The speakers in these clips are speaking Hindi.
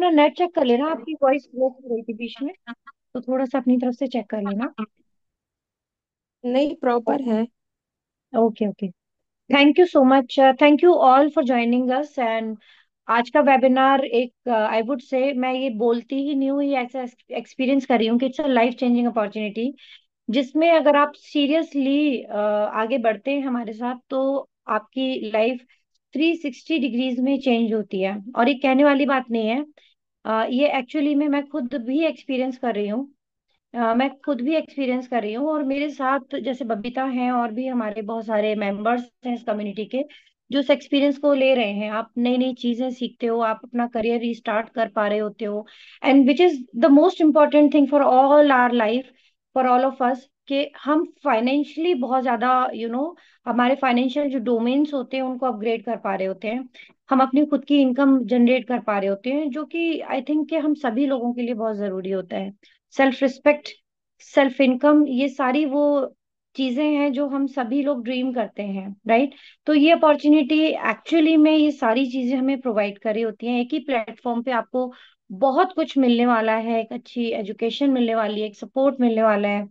अपना नेट चेक कर लेना आपकी वॉइस ब्रेक हो रही थी बीच में तो थोड़ा सा अपनी तरफ से चेक कर लेना नहीं प्रॉपर है okay okay thank you so much thank you all for joining us and आज का वेबिनार एक आई वुड से मैं ये बोलती ही नहीं हूँ ये ऐसा एक्सपीरियंस कर रही हूँ कि it's a life changing opportunity जिसमें अगर आप सीरियसली uh, आगे बढ़ते हैं हमारे साथ तो आपकी लाइफ 360 डिग्रीज में चेंज होती है और ये कहने वाली बात नहीं है ये एक्चुअली में मैं खुद भी एक्सपीरियंस कर रही हूँ मैं खुद भी एक्सपीरियंस कर रही हूँ और मेरे साथ जैसे बबीता हैं और भी हमारे बहुत सारे मेंबर्स हैं इस कम्युनिटी के जो इस एक्सपीरियंस को ले रहे हैं आप नई नई चीजें सीखते हो आप अपना करियर रिस्टार्ट कर पा रहे होते हो and which is the most important thing for all our life for all of us कि हम फाइनेंशियली बहुत ज्यादा यू you नो know, हमारे फाइनेंशियल जो डोमेन्स होते हैं उनको अपग्रेड कर पा रहे होते हैं हम अपनी खुद की इनकम जनरेट कर पा रहे होते हैं जो कि आई थिंक कि हम सभी लोगों के लिए बहुत जरूरी होता है सेल्फ रिस्पेक्ट सेल्फ इनकम ये सारी वो चीजें हैं जो हम सभी लोग ड्रीम करते हैं राइट तो ये अपॉर्चुनिटी एक्चुअली में ये सारी चीजें हमें प्रोवाइड करी होती हैं एक ही प्लेटफॉर्म पे आपको बहुत कुछ मिलने वाला है एक अच्छी एजुकेशन मिलने वाली है एक सपोर्ट मिलने वाला है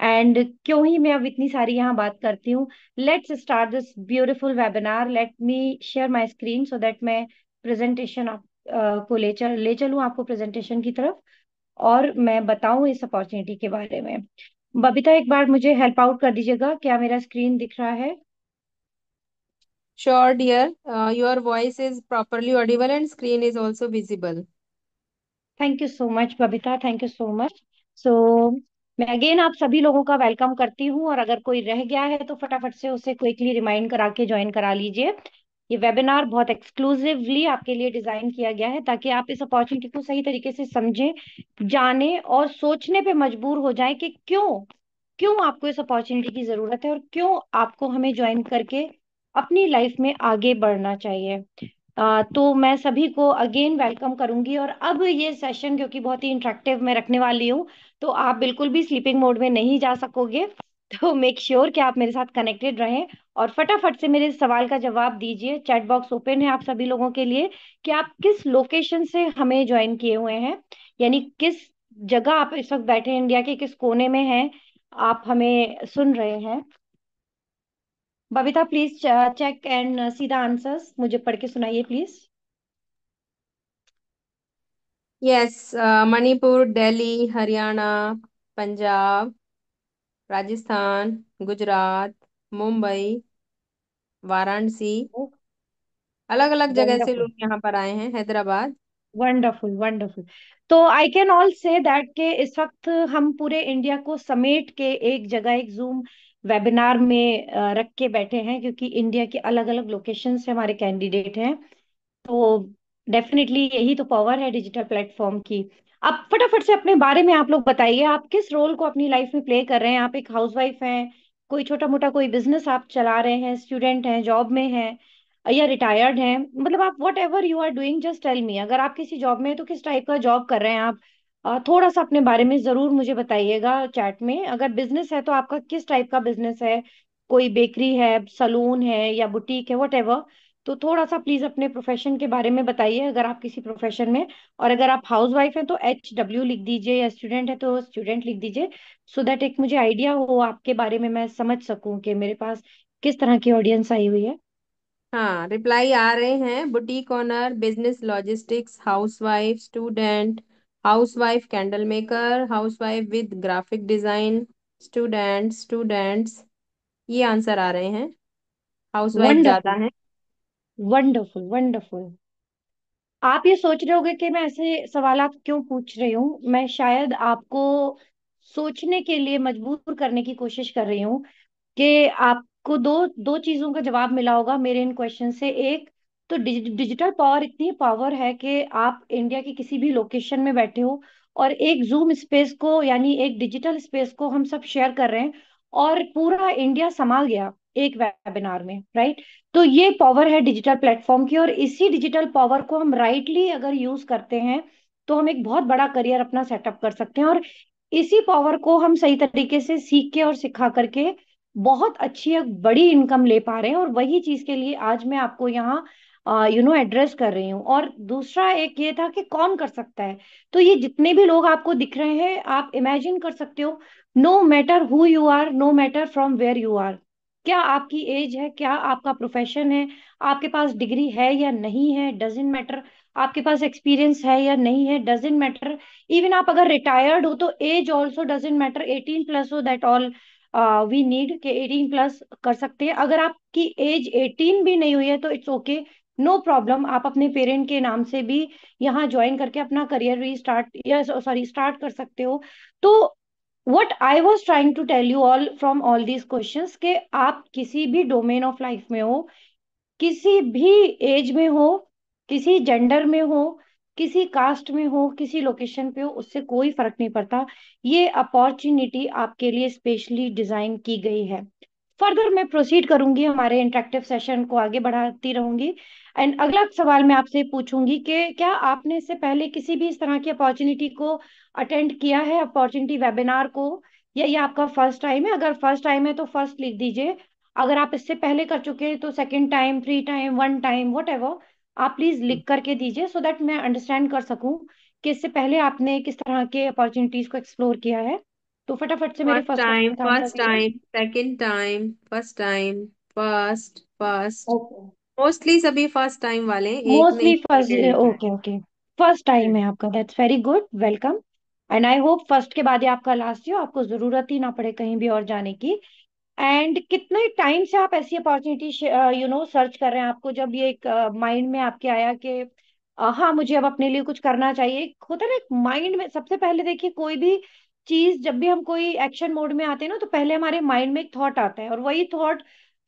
एंड क्यों ही मैं अब इतनी सारी यहाँ बात करती हूँ let's start this beautiful webinar let me share my screen so that मैं प्रेजेंटेशन आप uh, को ले चल ले चलूँ आपको प्रेजेंटेशन की तरफ और मैं बताऊँ इस अपॉर्चुनिटी के बारे में बबीता एक बार मुझे हेल्प आउट कर दीजिएगा क्या मेरा स्क्रीन दिख रहा है sure dear your voice is properly audible and screen is also visible thank you so much Babita thank you so much so मैं अगेन आप सभी लोगों का वेलकम करती हूँ और अगर कोई रह गया है तो फटाफट से उसे क्विकली रिमाइंड करा के ज्वाइन करा लीजिए ये वेबिनार बहुत एक्सक्लूसिवली आपके लिए डिजाइन किया गया है ताकि आप इस अपॉर्चुनिटी को सही तरीके से समझें जाने और सोचने पर मजबूर हो जाए कि क्यों क्यों आपको इस अपॉर्चुनिटी की जरूरत है और क्यों आपको हमें ज्वाइन करके अपनी लाइफ में आगे बढ़ना चाहिए आ, तो मैं सभी को अगेन वेलकम करूंगी और अब ये सेशन क्योंकि बहुत ही इंट्रेक्टिव मैं रखने वाली हूँ तो आप बिल्कुल भी स्लीपिंग मोड में नहीं जा सकोगे तो मेक श्योर sure कि आप मेरे साथ कनेक्टेड रहें और फटाफट से मेरे सवाल का जवाब दीजिए चैट बॉक्स ओपन है आप सभी लोगों के लिए कि आप किस लोकेशन से हमें ज्वाइन किए हुए हैं यानी किस जगह आप इस वक्त बैठे इंडिया के किस कोने में हैं आप हमें सुन रहे हैं Babita please check and see the answers मुझे पढ़ के सुनाइए प्लीज यस मणिपुर दिल्ली हरियाणा पंजाब राजस्थान गुजरात मुंबई वाराणसी अलग अलग जगह से वंडरफुल लोग यहाँ पर आए हैं हैदराबाद वंडरफुल वंडरफुल तो I can all say that के इस वक्त हम पूरे इंडिया को समेट के एक जगह एक जूम वेबिनार में रख के बैठे हैं क्योंकि इंडिया के अलग अलग लोकेशन से हमारे कैंडिडेट हैं तो डेफिनेटली यही तो पावर है डिजिटल प्लेटफॉर्म की आप फटाफट से अपने बारे में आप लोग बताइए आप किस रोल को अपनी लाइफ में प्ले कर रहे हैं आप एक हाउसवाइफ हैं कोई छोटा मोटा कोई बिजनेस आप चला रहे हैं स्टूडेंट हैं जॉब में हैं या रिटायर्ड हैं मतलब आप whatever you are doing just tell me अगर आप किसी जॉब में हैं तो किस टाइप का जॉब कर रहे हैं आप थोड़ा सा अपने बारे में जरूर मुझे बताइएगा चैट में अगर बिजनेस है तो आपका किस टाइप का बिजनेस है कोई बेकरी है सलून है या बुटीक है वट एवर तो थोड़ा सा प्लीज अपने प्रोफेशन के बारे में बताइए अगर आप किसी प्रोफेशन में और अगर आप हाउस वाइफ है तो एच डब्ल्यू लिख दीजिए या स्टूडेंट है तो स्टूडेंट लिख दीजिए सो दैट एक मुझे आइडिया हो आपके बारे में मैं समझ सकूं कि मेरे पास किस तरह की ऑडियंस आई हुई है हाँ रिप्लाई आ रहे हैं boutique owner business logistics housewife student housewife candle maker housewife with graphic design student students ये आंसर आ रहे हैं हाउसवाइफ ज्यादा है वंडरफुल वंडरफुल आप ये सोच रहे होगे कि मैं ऐसे सवाल क्यों पूछ रही हूँ मैं शायद आपको सोचने के लिए मजबूर करने की कोशिश कर रही हूँ कि आपको दो दो चीजों का जवाब मिला होगा मेरे इन क्वेश्चन से एक तो डिज, डिजिटल पावर इतनी पावर है कि आप इंडिया के किसी भी लोकेशन में बैठे हो और एक जूम स्पेस को यानी एक डिजिटल स्पेस को हम सब शेयर कर रहे हैं और पूरा इंडिया समा गया एक वेबिनार में राइट तो ये पावर है डिजिटल प्लेटफॉर्म की और इसी डिजिटल पावर को हम राइटली अगर यूज करते हैं तो हम एक बहुत बड़ा करियर अपना सेटअप कर सकते हैं और इसी पावर को हम सही तरीके से सीख के और सिखा करके बहुत अच्छी एक बड़ी इनकम ले पा रहे हैं और वही चीज के लिए आज मैं आपको यहाँ यू नो एड्रेस कर रही हूँ और दूसरा एक ये था कि कौन कर सकता है तो ये जितने भी लोग आपको दिख रहे हैं आप इमेजिन कर सकते हो no matter who you are no matter from where you are क्या आपकी एज है क्या आपका प्रोफेशन है आपके पास डिग्री है या नहीं है डजेंट मैटर आपके पास एक्सपीरियंस है या नहीं है डजेंट मैटर इवन आप अगर रिटायर्ड हो तो age also doesn't matter eighteen plus हो दैट ऑल वी नीड के एटीन प्लस कर सकते हैं अगर आपकी एज एटीन भी नहीं हुई है तो इट्स ओके नो प्रॉब्लम आप अपने पेरेंट के नाम से भी यहाँ ज्वाइन करके अपना करियर भी स्टार्ट या सॉरी स्टार्ट कर सकते हो तो what I was trying to tell you all from all these question के आप किसी भी डोमेन ऑफ लाइफ में हो किसी भी एज में हो किसी जेंडर में हो किसी कास्ट में हो किसी लोकेशन पे हो उससे कोई फर्क नहीं पड़ता ये अपॉर्चुनिटी आपके लिए स्पेशली डिजाइन की गई है फर्दर मैं प्रोसीड करूंगी हमारे इंटरेक्टिव सेशन को आगे बढ़ाती रहूंगी एंड अगला सवाल मैं आपसे पूछूंगी कि क्या आपने इससे पहले किसी भी इस तरह की अपॉर्चुनिटी को अटेंड किया है अपॉर्चुनिटी वेबिनार को या ये आपका फर्स्ट टाइम है अगर फर्स्ट टाइम है तो फर्स्ट लिख दीजिए अगर आप इससे पहले कर चुके हैं तो second time three time one time what आप प्लीज लिख करके दीजिए सो देट दैट मैं अंडरस्टैंड कर सकूं कि इससे पहले आपने किस तरह के अपॉर्चुनिटीज को एक्सप्लोर किया है तो फटाफट से मेरे first time first time second time first time first first mostly सभी फर्स्ट टाइम वाले एक मोस्टली नहीं first okay okay first time है आपका that's very good welcome and I hope first के बाद ही आपका लास्ट हो आपको जरूरत ही ना पड़े कहीं भी और जाने की एंड कितने टाइम से आप ऐसी अपॉर्चुनिटी यू नो सर्च कर रहे हैं आपको जब ये एक माइंड uh, में आपके आया कि uh, हाँ मुझे अब अपने लिए कुछ करना चाहिए होता है ना एक माइंड में सबसे पहले देखिए कोई भी चीज जब भी हम कोई एक्शन मोड में आते हैं ना तो पहले हमारे माइंड में एक थॉट आता है और वही थॉट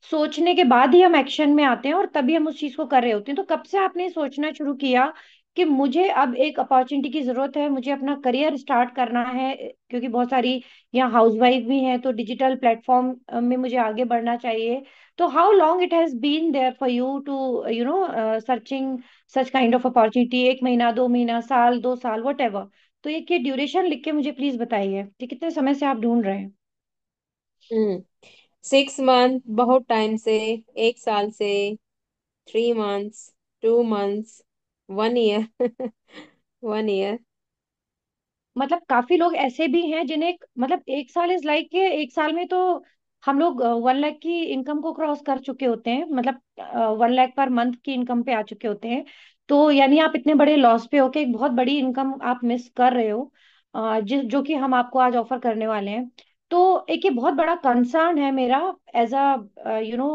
सोचने के बाद ही हम एक्शन में आते हैं और तभी हम उस चीज को कर रहे होते हैं तो कब से आपने सोचना शुरू किया कि मुझे अब एक अपॉर्चुनिटी की जरूरत है मुझे अपना करियर स्टार्ट करना है क्योंकि बहुत सारी यहाँ हाउसवाइफ भी हैं तो डिजिटल प्लेटफॉर्म में मुझे आगे बढ़ना चाहिए तो how long it has been there for you to you know searching such kind of opportunity एक महीना दो महीना साल दो साल वट तो एक ये ड्यूरेशन लिख के मुझे प्लीज बताइए कि कितने समय से आप ढूंढ रहे हैं हम्म सिक्स मंथ बहुत टाइम से एक साल से three months two months one year one year मतलब काफी लोग ऐसे भी हैं जिन्हें मतलब एक साल इज लाइक के एक साल में तो हम लोग वन लाख की इनकम को क्रॉस कर चुके होते हैं मतलब वन लाख पर मंथ की इनकम पे आ चुके होते हैं तो यानी आप इतने बड़े लॉस पे होके एक बहुत बड़ी इनकम आप मिस कर रहे हो जिस जो कि हम आपको आज ऑफर करने वाले हैं तो एक ये बहुत बड़ा कंसर्न है मेरा as a you know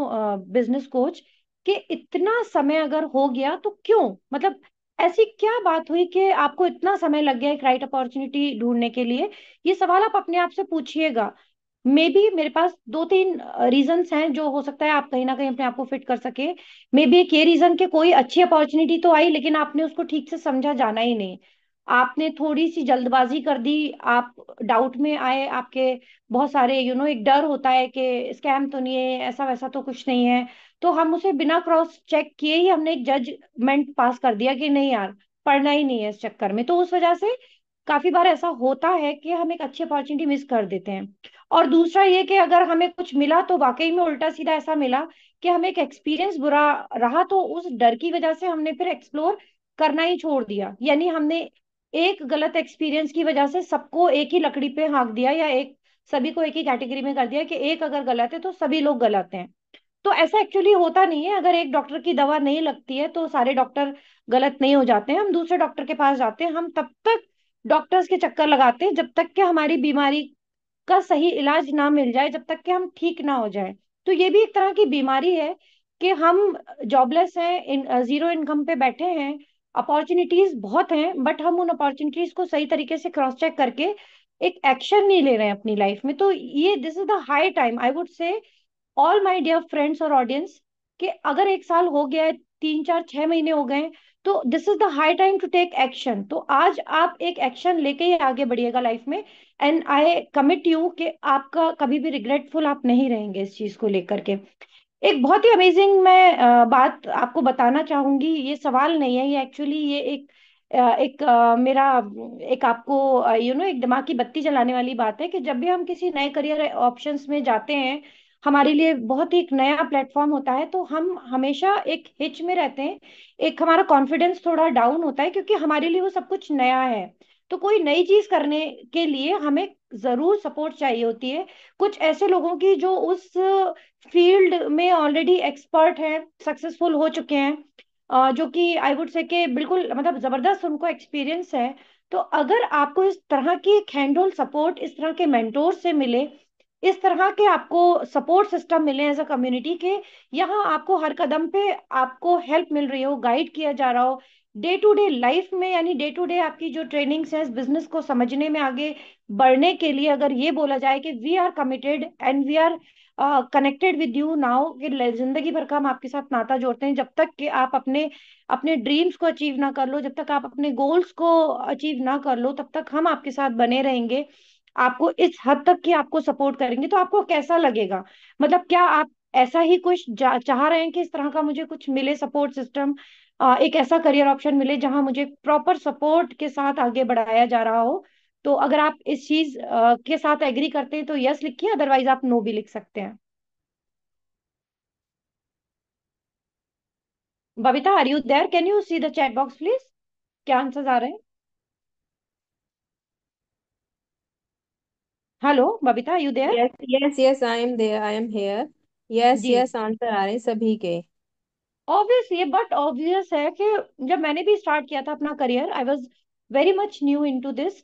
business coach कि इतना समय अगर हो गया तो क्यों मतलब ऐसी क्या बात हुई कि आपको इतना समय लग गया एक राइट अपॉर्चुनिटी ढूंढने के लिए ये सवाल आप अपने आप से पूछिएगा मे बी मेरे पास दो तीन रीजंस uh, हैं जो हो सकता है आप कहीं ना कहीं अपने आप को फिट कर सके मे बी एक ये रीजन के कोई अच्छी अपॉर्चुनिटी तो आई लेकिन आपने उसको ठीक से समझा जाना ही नहीं आपने थोड़ी सी जल्दबाजी कर दी आप डाउट में आए आपके बहुत सारे यू नो एक डर होता है कि स्कैम तो नहीं है ऐसा वैसा तो कुछ नहीं है तो हम उसे बिना क्रॉस चेक किए ही हमने एक जजमेंट पास कर दिया कि नहीं यार पढ़ना ही नहीं है इस चक्कर में तो उस वजह से काफी बार ऐसा होता है कि हम एक अच्छी अपॉर्चुनिटी मिस कर देते हैं और दूसरा ये कि अगर हमें कुछ मिला तो वाकई में उल्टा सीधा ऐसा मिला कि हमें एक एक्सपीरियंस बुरा रहा तो उस डर की वजह से हमने फिर एक्सप्लोर करना ही छोड़ दिया यानी हमने एक गलत एक्सपीरियंस की वजह से सबको एक ही लकड़ी पे हाँक दिया या एक सभी को एक ही कैटेगरी में कर दिया कि एक अगर गलत है तो सभी लोग गलत हैं तो ऐसा एक्चुअली होता नहीं है अगर एक डॉक्टर की दवा नहीं लगती है तो सारे डॉक्टर गलत नहीं हो जाते हैं हम दूसरे डॉक्टर के पास जाते हैं हम तब तक डॉक्टर्स के चक्कर लगाते हैं जब तक कि हमारी बीमारी का सही इलाज ना मिल जाए जब तक कि हम ठीक ना हो जाए तो ये भी एक तरह की बीमारी है कि हम जॉबलेस हैं इन, जीरो इनकम पे बैठे हैं अपॉर्चुनिटीज बहुत हैं बट हम उन अपॉर्चुनिटीज को सही तरीके से क्रॉस चेक करके एक एक्शन नहीं ले रहे हैं अपनी लाइफ में तो ये this is the high time I would say all my dear friends और ऑडियंस कि अगर एक साल हो गया है तीन चार छह महीने हो गए तो this is the high time to take action तो आज आप एक एक्शन लेके ही आगे बढ़िएगा लाइफ में एंड आई कमिट यू कि आपका कभी भी रिग्रेटफुल आप नहीं रहेंगे इस चीज को लेकर के एक बहुत ही अमेजिंग मैं बात आपको बताना चाहूंगी ये सवाल नहीं है ये एक्चुअली ये एक एक मेरा एक आपको यू नो एक दिमाग की बत्ती जलाने वाली बात है कि जब भी हम किसी नए करियर ऑप्शंस में जाते हैं हमारे लिए बहुत ही एक नया प्लेटफॉर्म होता है तो हम हमेशा एक हिच में रहते हैं एक हमारा कॉन्फिडेंस थोड़ा डाउन होता है क्योंकि हमारे लिए वो सब कुछ नया है तो कोई नई चीज करने के लिए हमें जरूर सपोर्ट चाहिए होती है कुछ ऐसे लोगों की जो उस फील्ड में ऑलरेडी एक्सपर्ट हैं सक्सेसफुल हो चुके हैं जो कि आई वुड से के बिल्कुल मतलब जबरदस्त उनको एक्सपीरियंस है तो अगर आपको इस तरह की एक हैंडहोल्ड सपोर्ट इस तरह के मेंटोर से मिले इस तरह के आपको सपोर्ट सिस्टम मिले एज अ कम्युनिटी के यहाँ आपको हर कदम पे आपको हेल्प मिल रही हो गाइड किया जा रहा हो डे टू डे लाइफ में यानी डे टू डे आपकी जो ट्रेनिंग है बिजनेस को समझने में आगे बढ़ने के लिए अगर ये बोला जाए कि we are committed and we are connected with you now कि जिंदगी भर का हम आपके साथ नाता जोड़ते हैं जब तक कि आप अपने अपने ड्रीम्स को अचीव ना कर लो जब तक आप अपने गोल्स को अचीव ना कर लो तब तक हम आपके साथ बने रहेंगे आपको इस हद तक कि आपको सपोर्ट करेंगे तो आपको कैसा लगेगा मतलब क्या आप ऐसा ही कुछ चाह रहे हैं कि इस तरह का मुझे कुछ मिले सपोर्ट सिस्टम एक ऐसा करियर ऑप्शन मिले जहां मुझे प्रॉपर सपोर्ट के साथ आगे बढ़ाया जा रहा हो तो अगर आप इस चीज के साथ एग्री करते हैं तो यस लिखिए अदरवाइज आप नो भी लिख सकते हैं Babita are you there can you see the chat box please क्या आंसर्स आ रहे हैं hello Babita you there yes yes yes I am there I am here yes yes answer आ रहे हैं सभी के ऑब्वियसली बट ऑब्वियस है कि जब मैंने भी स्टार्ट किया था अपना career I was very much new into this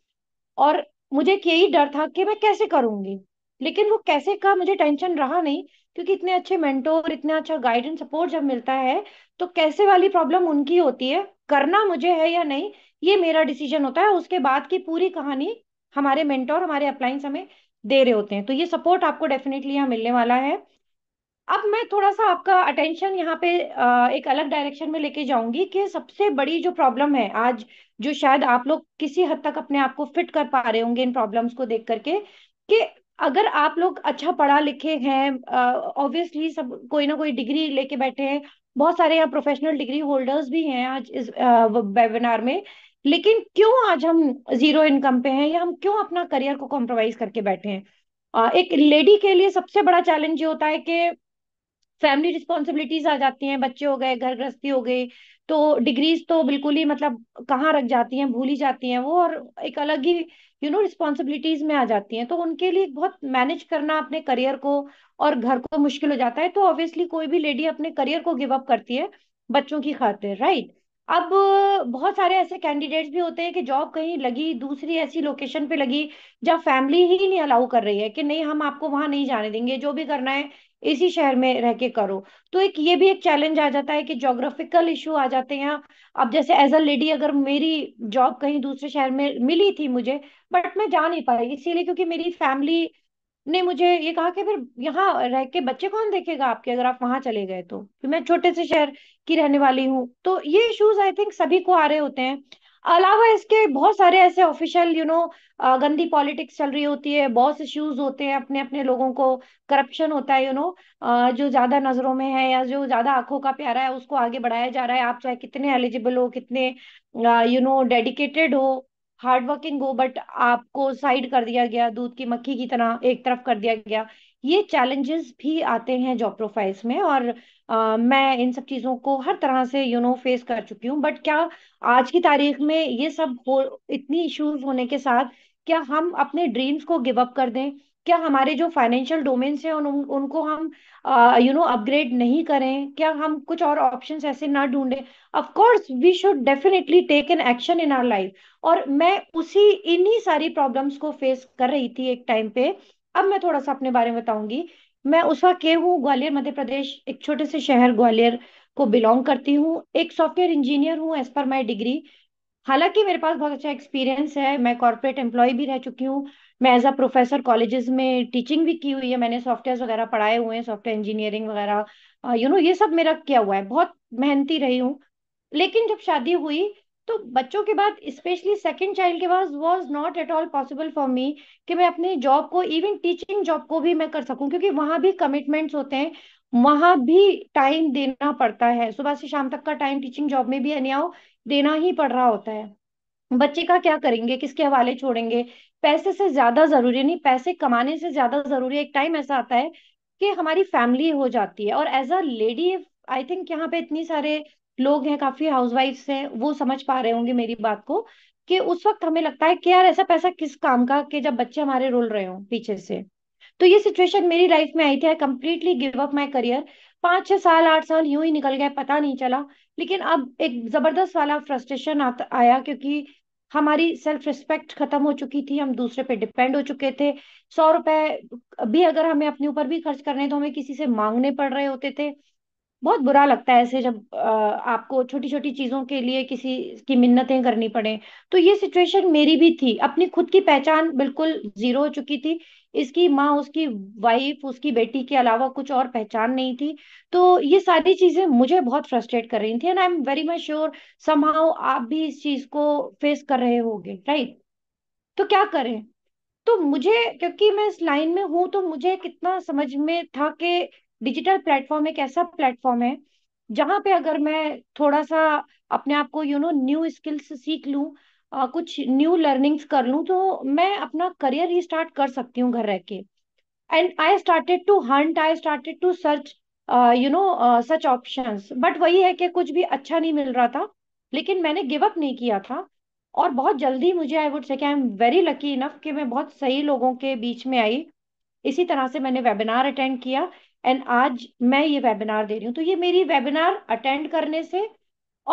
और मुझे यही डर था कि मैं कैसे करूंगी लेकिन वो कैसे का मुझे टेंशन रहा नहीं क्योंकि इतने अच्छे मेंटोर इतना अच्छा गाइडेंस सपोर्ट जब मिलता है तो कैसे वाली प्रॉब्लम उनकी होती है करना मुझे है या नहीं ये मेरा डिसीजन होता है उसके बाद की पूरी कहानी हमारे मेंटोर हमारे अप्लाइंस हमें दे रहे होते हैं तो ये सपोर्ट आपको डेफिनेटली यहाँ मिलने वाला है अब मैं थोड़ा सा आपका अटेंशन यहाँ पे एक अलग डायरेक्शन में लेके जाऊंगी कि सबसे बड़ी जो प्रॉब्लम है आज जो शायद आप लोग किसी हद तक अपने आप को फिट कर पा रहे होंगे इन प्रॉब्लम्स को देख करके कि अगर आप लोग अच्छा पढ़ा लिखे हैं ऑब्वियसली सब कोई ना कोई डिग्री लेके बैठे हैं बहुत सारे यहाँ प्रोफेशनल डिग्री होल्डर्स भी हैं आज इस वेबिनार में लेकिन क्यों आज हम जीरो इनकम पे हैं या हम क्यों अपना करियर को कॉम्प्रोमाइज करके बैठे हैं एक लेडी के लिए सबसे बड़ा चैलेंज ये होता है कि फैमिली रिस्पॉन्सिबिलिटीज आ जाती हैं बच्चे हो गए घर गृहस्थी हो गई तो डिग्रीज तो बिल्कुल ही मतलब कहाँ रख जाती हैं भूल ही जाती हैं वो और एक अलग ही यू नो रिस्पॉन्सिबिलिटीज में आ जाती हैं तो उनके लिए बहुत मैनेज करना अपने करियर को और घर को मुश्किल हो जाता है तो ऑब्वियसली कोई भी लेडी अपने करियर को गिव अप करती है बच्चों की खातिर राइट अब बहुत सारे ऐसे कैंडिडेट्स भी होते हैं कि जॉब कहीं लगी दूसरी ऐसी लोकेशन पे लगी जहाँ फैमिली ही नहीं अलाउ कर रही है कि नहीं हम आपको वहां नहीं जाने देंगे जो भी करना है इसी शहर में रह के करो तो एक ये भी एक चैलेंज आ जाता है कि जोग्राफिकल इशू आ जाते हैं अब जैसे एज अ लेडी अगर मेरी जॉब कहीं दूसरे शहर में मिली थी मुझे बट मैं जा नहीं पाई इसीलिए क्योंकि मेरी फैमिली ने मुझे ये कहा कि फिर यहाँ रह के बच्चे कौन देखेगा आपके अगर आप वहां चले गए तो मैं छोटे से शहर की रहने वाली हूँ तो ये इश्यूज आई थिंक सभी को आ रहे होते हैं अलावा इसके बहुत सारे ऐसे ऑफिशियल यू नो गंदी पॉलिटिक्स चल रही होती है बॉस इश्यूज होते हैं अपने अपने लोगों को करप्शन होता है यू नो जो ज्यादा नजरों में है या जो ज्यादा आंखों का प्यारा है उसको आगे बढ़ाया जा रहा है आप चाहे कितने एलिजिबल हो कितने यू नो डेडिकेटेड हो हार्ड वर्किंग हो बट आपको साइड कर दिया गया दूध की मक्खी की तरह एक तरफ कर दिया गया ये चैलेंजेस भी आते हैं जॉब प्रोफाइल्स में और आ, मैं इन सब चीज़ों को हर तरह से यू नो फेस कर चुकी हूँ बट क्या आज की तारीख में ये सब हो इतनी इश्यूज होने के साथ क्या हम अपने ड्रीम्स को गिव अप कर दें क्या हमारे जो फाइनेंशियल डोमेन्स हैं उन, उनको हम यू नो अपग्रेड नहीं करें क्या हम कुछ और ऑप्शन ऐसे ना ढूंढे of course course we should definitely take an action in our life और मैं उसी इन्हीं सारी प्रॉब्लम्स को फेस कर रही थी एक टाइम पे अब मैं थोड़ा सा अपने बारे में बताऊंगी मैं उषा के हूँ ग्वालियर मध्य प्रदेश एक छोटे से शहर ग्वालियर को बिलोंग करती हूँ एक सॉफ्टवेयर इंजीनियर हूँ एज पर माई डिग्री हालांकि मेरे पास बहुत अच्छा एक्सपीरियंस है मैं कॉर्पोरेट एम्प्लॉय भी रह चुकी हूँ मैं एज अ प्रोफेसर कॉलेजेस में टीचिंग भी की हुई है मैंने सॉफ्टवेयर वगैरह पढ़ाए हुए हैं सॉफ्टवेयर इंजीनियरिंग वगैरह यू नो ये सब मेरा किया हुआ है बहुत मेहनती रही हूँ लेकिन जब शादी हुई तो बच्चों के बाद स्पेशली सेकेंड चाइल्ड के बाद was not at all possible for me कि मैं अपनी जॉब को इवन टीचिंग जॉब को भी मैं कर सकूं क्योंकि वहां भी कमिटमेंट्स होते हैं वहां भी टाइम देना पड़ता है सुबह से शाम तक का टाइम टीचिंग जॉब में भी अन्याव देना ही पड़ रहा होता है बच्चे का क्या करेंगे किसके हवाले छोड़ेंगे पैसे से ज्यादा जरूरी नहीं पैसे कमाने से ज्यादा जरूरी एक टाइम ऐसा आता है कि हमारी फैमिली हो जाती है और as a lady I think यहाँ पे इतनी सारे लोग हैं काफी हाउसवाइफ्स हैं वो समझ पा रहे होंगे मेरी बात को कि उस वक्त हमें लगता है कि यार ऐसा पैसा किस काम का कि जब बच्चे हमारे रोल रहे हों पीछे से तो ये सिचुएशन मेरी लाइफ में आई थी I completely give up my career पांच छह साल आठ साल यूं ही निकल गए पता नहीं चला लेकिन अब एक जबरदस्त वाला फ्रस्ट्रेशन आया क्योंकि हमारी सेल्फ रिस्पेक्ट खत्म हो चुकी थी हम दूसरे पे डिपेंड हो चुके थे सौ रुपए भी अगर हमें अपने ऊपर भी खर्च करने तो हमें किसी से मांगने पड़ रहे होते थे बहुत बुरा लगता है ऐसे जब आपको छोटी छोटी चीजों के लिए किसी की मिन्नतें करनी पड़े तो ये सिचुएशन मेरी भी थी अपनी खुद की पहचान बिल्कुल जीरो हो चुकी थी इसकी माँ उसकी वाइफ उसकी बेटी के अलावा कुछ और पहचान नहीं थी तो ये सारी चीजें मुझे बहुत फ्रस्ट्रेट कर रही थी and I am very much sure somehow आप भी इस चीज को फेस कर रहे होगे राइट तो क्या करें तो मुझे क्योंकि मैं इस लाइन में हूं तो मुझे कितना समझ में था कि डिजिटल प्लेटफॉर्म एक ऐसा प्लेटफॉर्म है जहां पे अगर मैं थोड़ा सा अपने आप को यू नो न्यू स्किल्स सीख लू आ, कुछ न्यू लर्निंग्स कर लू तो मैं अपना करियर रिस्टार्ट कर सकती हूँ घर रह के and I started to hunt I started to search you know such option but वही है कि कुछ भी अच्छा नहीं मिल रहा था लेकिन मैंने गिव अप नहीं किया था और बहुत जल्दी मुझे I would say I am very lucky enough कि मैं बहुत सही लोगों के बीच में आई इसी तरह से मैंने वेबिनार अटेंड किया एंड आज मैं ये वेबिनार दे रही हूँ तो ये मेरी वेबिनार अटेंड करने से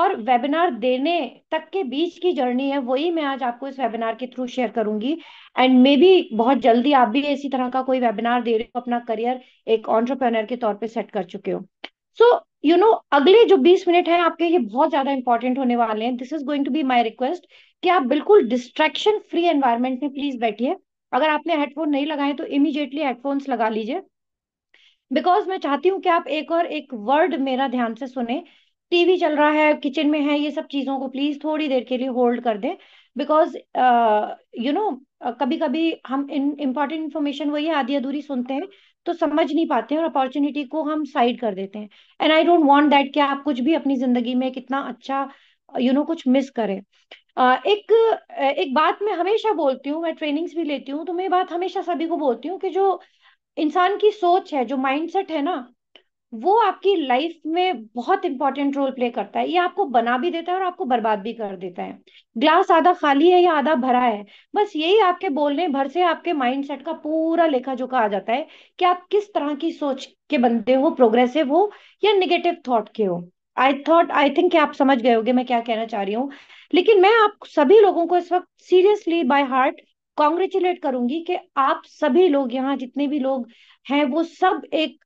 और वेबिनार देने तक के बीच की जर्नी है वही मैं आज आपको इस वेबिनार के थ्रू शेयर करूंगी एंड मे बी बहुत जल्दी आप भी इसी तरह का कोई वेबिनार दे रहे हो अपना करियर एक ऑन्टरप्रेनर के तौर पे सेट कर चुके हो सो यू नो अगले जो 20 मिनट हैं आपके ये बहुत ज्यादा इंपॉर्टेंट होने वाले हैं this is going to be my request कि आप बिल्कुल डिस्ट्रैक्शन फ्री एनवायरमेंट में प्लीज बैठिए अगर आपने हेडफोन नहीं लगाए तो इमीजिएटली हेडफोन्स लगा लीजिए बिकॉज मैं चाहती हूँ कि आप एक और एक वर्ड मेरा ध्यान से सुने टीवी चल रहा है किचन में है ये सब चीजों को प्लीज थोड़ी देर के लिए होल्ड कर दें बिकॉज यू नो कभी कभी हम इन इम्पॉर्टेंट इन्फॉर्मेशन वही आधी अधूरी सुनते हैं तो समझ नहीं पाते हैं और अपॉर्चुनिटी को हम साइड कर देते हैं and I don't want that कि आप कुछ भी अपनी जिंदगी में कितना अच्छा यू you नो know, कुछ मिस करें uh, एक एक बात मैं हमेशा बोलती हूँ मैं ट्रेनिंग्स भी लेती हूँ तो मैं बात हमेशा सभी को बोलती हूँ कि जो uh, इंसान की सोच है जो माइंडसेट है ना वो आपकी लाइफ में बहुत इंपॉर्टेंट रोल प्ले करता है ये आपको बना भी देता है और आपको बर्बाद भी कर देता है ग्लास आधा खाली है या आधा भरा है बस यही आपके बोलने भर से आपके माइंडसेट का पूरा लेखा जोखा आ जाता है कि आप किस तरह की सोच के बनते हो प्रोग्रेसिव हो या निगेटिव थॉट के हो आई थॉट आई थिंक आप समझ गए होगे मैं क्या कहना चाह रही हूँ लेकिन मैं आप सभी लोगों को इस वक्त सीरियसली बाय हार्ट कॉन्ग्रेचुलेट करूंगी कि आप सभी लोग यहाँ जितने भी लोग हैं वो सब एक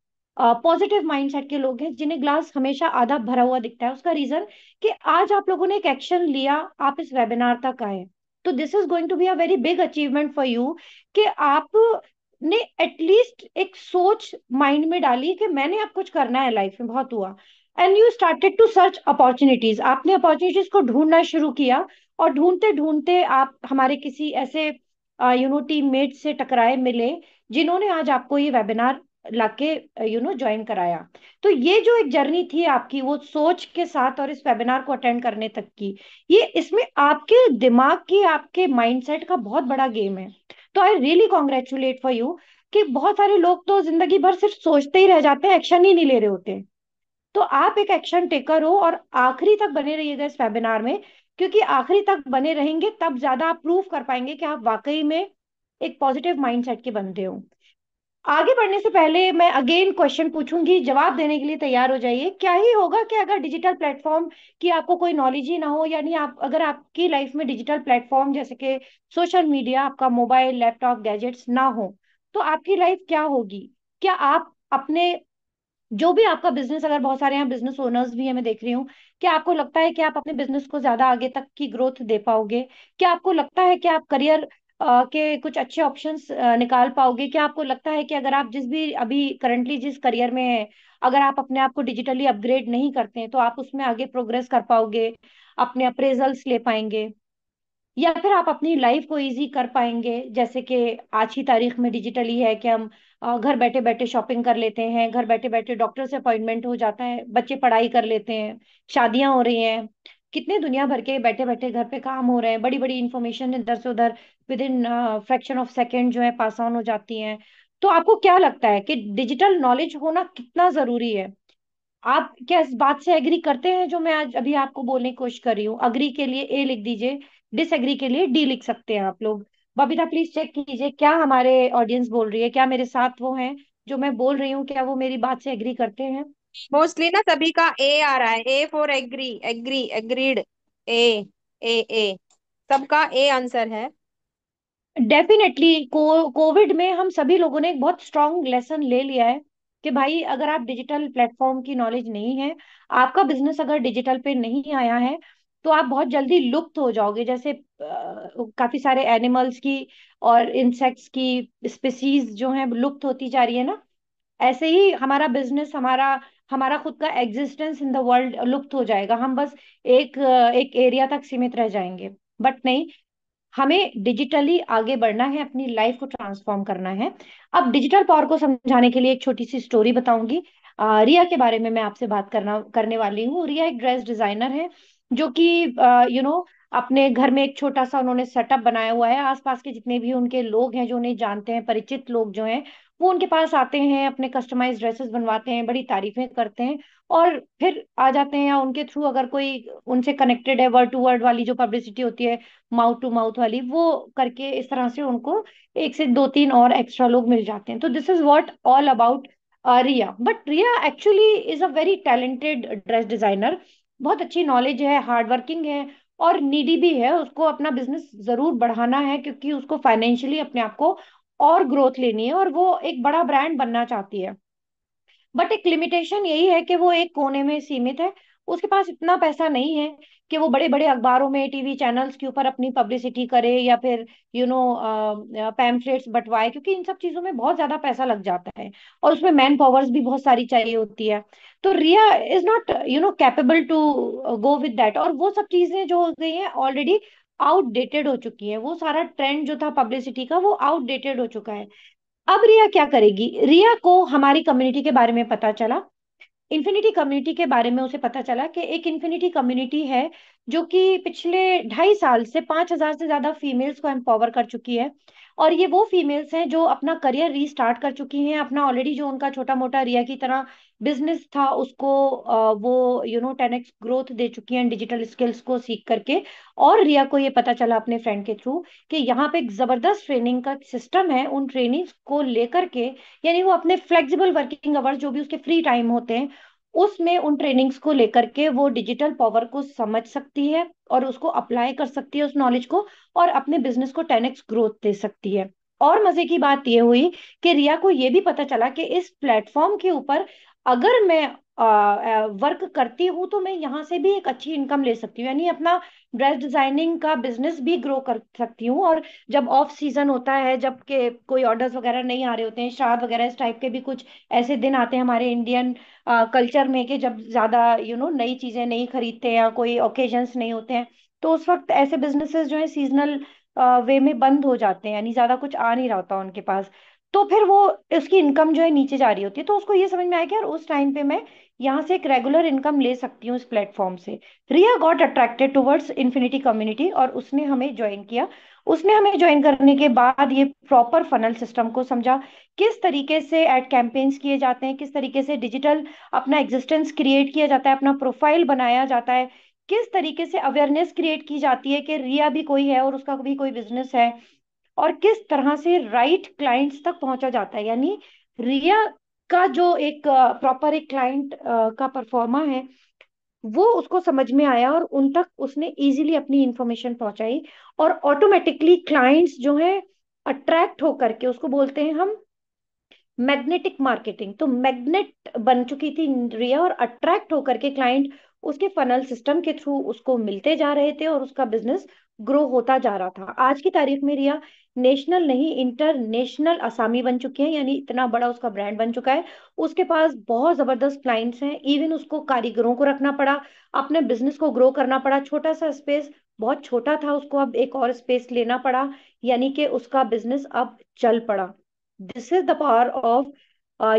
पॉजिटिव माइंडसेट के लोग हैं जिन्हें ग्लास हमेशा आधा भरा हुआ दिखता है उसका रीजन कि आज आप लोगों ने एक एक्शन लिया आप इस वेबिनार तक आए तो this is going to be a very big achievement for you कि आप ने एटलीस्ट एक सोच माइंड में डाली कि मैंने अब कुछ करना है लाइफ में बहुत हुआ and you started to search opportunities आपने अपॉर्चुनिटीज को ढूंढना शुरू किया और ढूंढते ढूंढते आप हमारे किसी ऐसे यू नो टीम मेट से टकराए मिले जिन्होंने आज आपको ये वेबिनार लाके यू नो ज्वाइन कराया तो ये जो एक जर्नी थी आपकी वो सोच के साथ और इस वेबिनार को अटेंड करने तक की ये इसमें आपके दिमाग की आपके माइंडसेट का बहुत बड़ा गेम है तो I really congratulate for you कि बहुत सारे लोग तो जिंदगी भर सिर्फ सोचते ही रह जाते हैं एक्शन ही नहीं ले रहे होते तो आप एक एक्शन टेकर हो और आखिरी तक बने रहिएगा इस वेबिनार में क्योंकि आखिरी तक बने रहेंगे तब ज्यादा आप प्रूव कर पाएंगे कि आप वाकई में एक पॉजिटिव माइंडसेट के बंदे हो आगे बढ़ने से पहले मैं अगेन क्वेश्चन पूछूंगी जवाब देने के लिए तैयार हो जाइए क्या ही होगा कि अगर डिजिटल प्लेटफॉर्म की आपको कोई नॉलेज ही ना हो यानी आप अगर आपकी लाइफ में डिजिटल प्लेटफॉर्म जैसे कि सोशल मीडिया आपका मोबाइल लैपटॉप गैजेट्स ना हो तो आपकी लाइफ क्या होगी क्या आप अपने जो भी आपका बिजनेस अगर बहुत सारे यहाँ बिजनेस ओनर्स भी हैं मैं देख रही हूँ क्या आपको लगता है कि आप अपने बिजनेस को ज्यादा आगे तक की ग्रोथ दे पाओगे क्या आपको लगता है कि आप करियर के कुछ अच्छे ऑप्शंस निकाल पाओगे क्या आपको लगता है कि अगर आप जिस भी अभी करंटली जिस करियर में है अगर आप अपने आप को डिजिटली अपग्रेड नहीं करते हैं तो आप उसमें आगे प्रोग्रेस कर पाओगे अपने अप्रेजल्स ले पाएंगे या फिर आप अपनी लाइफ को इजी कर पाएंगे जैसे कि आज की तारीख में डिजिटली है कि हम घर बैठे बैठे शॉपिंग कर लेते हैं घर बैठे बैठे डॉक्टर से अपॉइंटमेंट हो जाता है बच्चे पढ़ाई कर लेते हैं शादियां हो रही हैं कितने दुनिया भर के बैठे बैठे घर पे काम हो रहे हैं बड़ी बड़ी इंफॉर्मेशन इधर से उधर within fraction of second जो है पास ऑन हो जाती है तो आपको क्या लगता है कि डिजिटल नॉलेज होना कितना जरूरी है आप क्या इस बात से एग्री करते हैं जो मैं आज अभी आपको बोलने की कोशिश कर रही हूँ अग्री के लिए ए लिख दीजिए डिसएग्री के लिए डी लिख सकते हैं आप लोग बबीता प्लीज चेक कीजिए क्या हमारे ऑडियंस बोल रही है क्या मेरे साथ वो हैं जो मैं बोल रही हूँ क्या वो मेरी बात से एग्री करते हैं मोस्टली ना सभी का ए आ रहा है A for agree agree agreed A A A सबका ए आंसर है डेफिनेटली कोविड में हम सभी लोगों ने एक बहुत स्ट्रॉन्ग लेसन ले लिया है कि भाई अगर आप डिजिटल प्लेटफॉर्म की नॉलेज नहीं है आपका बिजनेस अगर डिजिटल पे नहीं आया है तो आप बहुत जल्दी लुप्त हो जाओगे जैसे काफी सारे एनिमल्स की और इंसेक्ट्स की स्पीसीज जो है लुप्त होती जा रही है ना ऐसे ही हमारा बिजनेस हमारा हमारा खुद का एग्जिस्टेंस इन द वर्ल्ड लुप्त हो जाएगा हम बस एक एक एरिया तक सीमित रह जाएंगे बट नहीं हमें डिजिटली आगे बढ़ना है अपनी लाइफ को ट्रांसफॉर्म करना है अब डिजिटल पावर को समझाने के लिए एक छोटी सी स्टोरी बताऊंगी रिया के बारे में मैं आपसे बात करना करने वाली हूँ रिया एक ड्रेस डिजाइनर है जो कि यू नो अपने घर में एक छोटा सा उन्होंने सेटअप बनाया हुआ है आसपास के जितने भी उनके लोग हैं जो उन्हें जानते हैं परिचित लोग जो हैं वो उनके पास आते हैं अपने कस्टमाइज ड्रेसेस बनवाते हैं बड़ी तारीफें करते हैं और फिर आ जाते हैं या उनके थ्रू अगर कोई उनसे कनेक्टेड है वर्ड टू वर्ड वाली जो पब्लिसिटी होती है माउथ टू माउथ वाली वो करके इस तरह से उनको एक से दो तीन और एक्स्ट्रा लोग मिल जाते हैं तो this is what all about Riya but Riya actually is a very talented dress designer बहुत अच्छी नॉलेज है हार्डवर्किंग है और नीडी भी है उसको अपना बिजनेस जरूर बढ़ाना है क्योंकि उसको फाइनेंशियली अपने आप को और ग्रोथ लेनी है और वो एक बड़ा ब्रांड बनना चाहती है बट एक लिमिटेशन यही है कि वो एक कोने में सीमित है उसके पास इतना पैसा नहीं है कि वो बड़े बड़े अखबारों में टीवी चैनल्स के ऊपर अपनी पब्लिसिटी करे या फिर यू नो पैम्फलेट्स बंटवाए क्योंकि इन सब चीजों में बहुत ज्यादा पैसा लग जाता है और उसमें मैन पावर्स भी बहुत सारी चाहिए होती है तो Riya is not you know capable to go with that और वो सब चीजें जो हो गई है ऑलरेडी आउटडेटेड हो चुकी है वो सारा ट्रेंड जो था पब्लिसिटी का वो आउटडेटेड हो चुका है अब रिया क्या करेगी रिया को हमारी कम्युनिटी के बारे में पता चला इन्फिनिटी कम्युनिटी के बारे में उसे पता चला कि एक इन्फिनिटी कम्युनिटी है जो कि पिछले ढाई साल से पांच हजार से ज्यादा फीमेल्स को एम्पावर कर चुकी है और ये वो फीमेल्स हैं जो अपना करियर रीस्टार्ट कर चुकी हैं अपना ऑलरेडी जो उनका छोटा मोटा रिया की तरह बिजनेस था उसको वो you know ten X growth दे चुकी हैं डिजिटल स्किल्स को सीख करके और रिया को ये पता चला अपने फ्रेंड के थ्रू कि यहाँ पे एक जबरदस्त ट्रेनिंग का सिस्टम है उन ट्रेनिंग को लेकर के यानी वो अपने फ्लेक्सिबल वर्किंग आवर्स जो भी उसके फ्री टाइम होते हैं उसमें उन ट्रेनिंग्स को लेकर के वो डिजिटल पावर को समझ सकती है और उसको अप्लाई कर सकती है उस नॉलेज को और अपने बिजनेस को टेनेक्स ग्रोथ दे सकती है और मजे की बात यह हुई कि रिया को यह भी पता चला कि इस प्लेटफॉर्म के ऊपर अगर मैं वर्क करती हूँ तो मैं यहाँ से भी एक अच्छी इनकम ले सकती हूँ यानी अपना ड्रेस डिजाइनिंग का बिजनेस भी ग्रो कर सकती हूँ और जब ऑफ सीजन होता है जब के कोई ऑर्डर्स वगैरह नहीं आ रहे होते हैं श्राद्ध वगैरह इस टाइप के भी कुछ ऐसे दिन आते हैं हमारे इंडियन कल्चर में कि जब ज्यादा यू नो नई चीजें नहीं खरीदते या कोई ओकेजन्स नहीं होते हैं तो उस वक्त ऐसे बिजनेसेस जो है सीजनल वे में बंद हो जाते हैं यानी ज्यादा कुछ आ नहीं रहा होता उनके पास तो फिर वो उसकी इनकम जो है नीचे जा रही होती है तो उसको ये समझ में आया कि यार उस टाइम पे मैं यहाँ से एक रेगुलर इनकम ले सकती हूँ इस प्लेटफॉर्म से Riya got attracted towards Infinity Community और उसने हमें ज्वाइन किया उसने हमें ज्वाइन करने के बाद ये प्रॉपर फनल सिस्टम को समझा किस तरीके से एड कैंपेन्स किए जाते हैं किस तरीके से डिजिटल अपना एग्जिस्टेंस क्रिएट किया जाता है अपना प्रोफाइल बनाया जाता है किस तरीके से अवेयरनेस क्रिएट की जाती है कि रिया भी कोई है और उसका भी कोई बिजनेस है और किस तरह से राइट right क्लाइंट्स तक पहुंचा जाता है यानी रिया का जो एक प्रॉपर एक क्लाइंट का परफॉर्मा है वो उसको समझ में आया और उन तक उसने इजीली अपनी इंफॉर्मेशन पहुंचाई और ऑटोमेटिकली क्लाइंट्स जो है अट्रैक्ट होकर के उसको बोलते हैं हम मैग्नेटिक मार्केटिंग तो मैग्नेट बन चुकी थी रिया और अट्रैक्ट होकर के क्लाइंट उसके फनल सिस्टम के थ्रू उसको मिलते जा रहे थे और उसका बिजनेस ग्रो होता जा रहा था आज की तारीख में रिया नेशनल नहीं इंटरनेशनल असामी बन चुकी है यानी इतना बड़ा उसका ब्रांड बन चुका है उसके पास बहुत जबरदस्त क्लाइंट्स हैं इवन उसको कारीगरों को रखना पड़ा अपने बिजनेस को ग्रो करना पड़ा छोटा सा स्पेस बहुत छोटा था उसको अब एक और स्पेस लेना पड़ा यानी कि उसका बिजनेस अब चल पड़ा this is the power of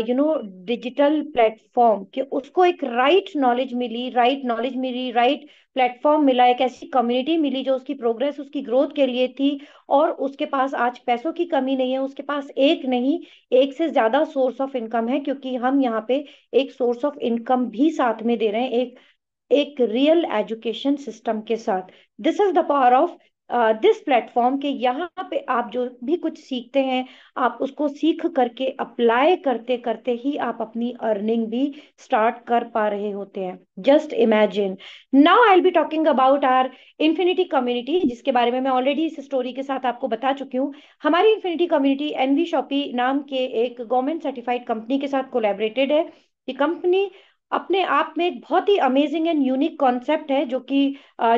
you know digital platform कि उसको एक राइट नॉलेज मिली राइट नॉलेज मिली राइट प्लेटफॉर्म मिला एक ऐसी कम्युनिटी मिली जो उसकी प्रोग्रेस उसकी ग्रोथ के लिए थी और उसके पास आज पैसों की कमी नहीं है उसके पास एक नहीं एक से ज्यादा सोर्स ऑफ इनकम है क्योंकि हम यहाँ पे एक सोर्स ऑफ इनकम भी साथ में दे रहे हैं एक एक रियल एजुकेशन सिस्टम के साथ this is the power of this platform के यहाँ पे आप जो भी कुछ सीखते हैं आप उसको सीख करके अप्लाई करते करते ही आप अपनी अर्निंग भी स्टार्ट कर पा रहे होते हैं just imagine now I be talking about our infinity community जिसके बारे में मैं ऑलरेडी इस स्टोरी के साथ आपको बता चुकी हूँ हमारी इन्फिनिटी कम्युनिटी एनवी शॉपी नाम के एक गवर्नमेंट सर्टिफाइड कंपनी के साथ कोलेबरेटेड है ये कंपनी अपने आप में एक बहुत ही अमेजिंग एंड यूनिक कॉन्सेप्ट है जो कि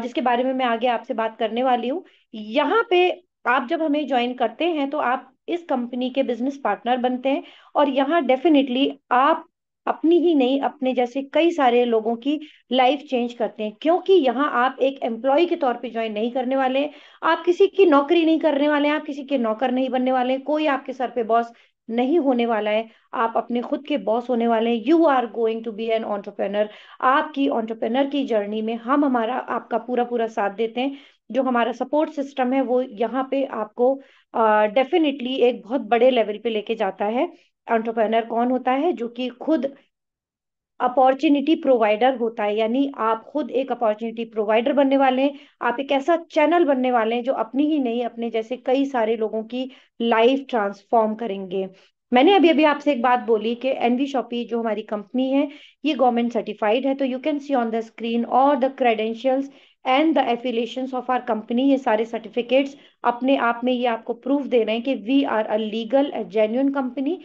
जिसके बारे में मैं आगे आपसे बात करने वाली हूँ यहाँ पे आप जब हमें ज्वाइन करते हैं तो आप इस कंपनी के बिजनेस पार्टनर बनते हैं और यहाँ डेफिनेटली आप अपनी ही नहीं अपने जैसे कई सारे लोगों की लाइफ चेंज करते हैं क्योंकि यहाँ आप एक एम्प्लॉय के तौर पे ज्वाइन नहीं करने वाले आप किसी की नौकरी नहीं करने वाले आप किसी के नौकर नहीं बनने वाले कोई आपके सर पे बॉस नहीं होने वाला है आप अपने खुद के बॉस होने वाले हैं you are going to be an entrepreneur आपकी ऑन्टरप्रेनर की जर्नी में हम हमारा आपका पूरा पूरा साथ देते हैं जो हमारा सपोर्ट सिस्टम है वो यहाँ पे आपको डेफिनेटली uh, एक बहुत बड़े लेवल पे लेके जाता है ऑन्टरप्रेनर कौन होता है जो कि खुद अपॉर्चुनिटी प्रोवाइडर होता है यानी आप खुद एक अपॉर्चुनिटी प्रोवाइडर बनने वाले हैं आप एक ऐसा चैनल बनने वाले हैं जो अपनी ही नहीं अपने जैसे कई सारे लोगों की लाइफ ट्रांसफॉर्म करेंगे मैंने अभी अभी आपसे एक बात बोली कि एनवी शॉपी जो हमारी कंपनी है ये गवर्नमेंट सर्टिफाइड है तो you can see on the screen और the credentials and the affiliation of our company ये सारे सर्टिफिकेट्स अपने आप में ये आपको प्रूफ दे रहे हैं कि we are a legal genuine company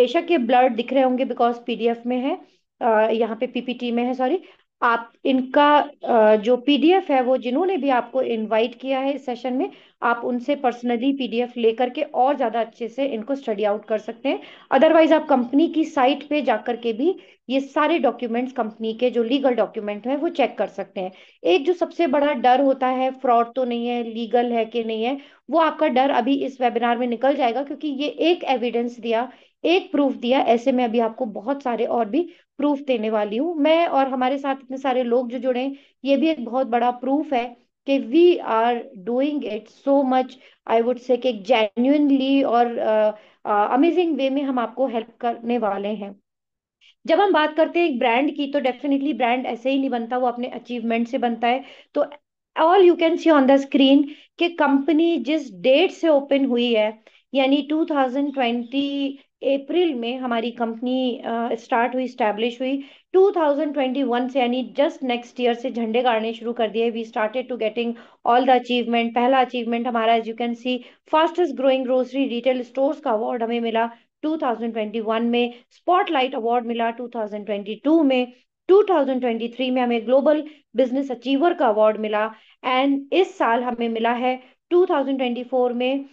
बेशक ये ब्लर्ड दिख रहे होंगे बिकॉज पीडीएफ में है यहाँ पे पीपीटी में है सॉरी आप इनका जो पीडीएफ है वो जिन्होंने भी आपको इनवाइट किया है इस सेशन में आप उनसे पर्सनली पीडीएफ लेकर के और ज़्यादा अच्छे से इनको स्टडी आउट कर सकते हैं अदरवाइज आप कंपनी की साइट पे जाकर के भी ये सारे डॉक्यूमेंट्स कंपनी के जो लीगल डॉक्यूमेंट हैं वो चेक कर सकते हैं एक जो सबसे बड़ा डर होता है फ्रॉड तो नहीं है लीगल है कि नहीं है वो आपका डर अभी इस वेबिनार में निकल जाएगा क्योंकि ये एक एविडेंस दिया एक प्रूफ दिया ऐसे में अभी आपको बहुत सारे और भी प्रूफ देने वाली हूँ मैं और हमारे साथ इतने सारे लोग जो जुड़े ये भी एक बहुत बड़ा प्रूफ है कि we are doing it so much I would say कि जेन्यूनली और अमेजिंग uh, वे uh, में हम आपको हेल्प करने वाले हैं जब हम बात करते हैं एक ब्रांड की तो डेफिनेटली ब्रांड ऐसे ही नहीं बनता वो अपने अचीवमेंट से बनता है तो all you can see on the screen कि कंपनी जिस डेट से ओपन हुई है यानी 2020 अप्रैल में हमारी कंपनी स्टार्ट हुई स्टैब्लिश हुई 2021 से यानी जस्ट नेक्स्ट ईयर से झंडे गाड़ने शुरू कर दिए we started to getting all the achievement पहला अचीवमेंट हमारा as you can see fastest growing grocery retail stores का अवार्ड हमें मिला 2021 में स्पॉटलाइट अवार्ड मिला 2022 में 2023 में हमें ग्लोबल बिजनेस अचीवर का अवार्ड मिला एंड इस साल हमें मिला है 2024 में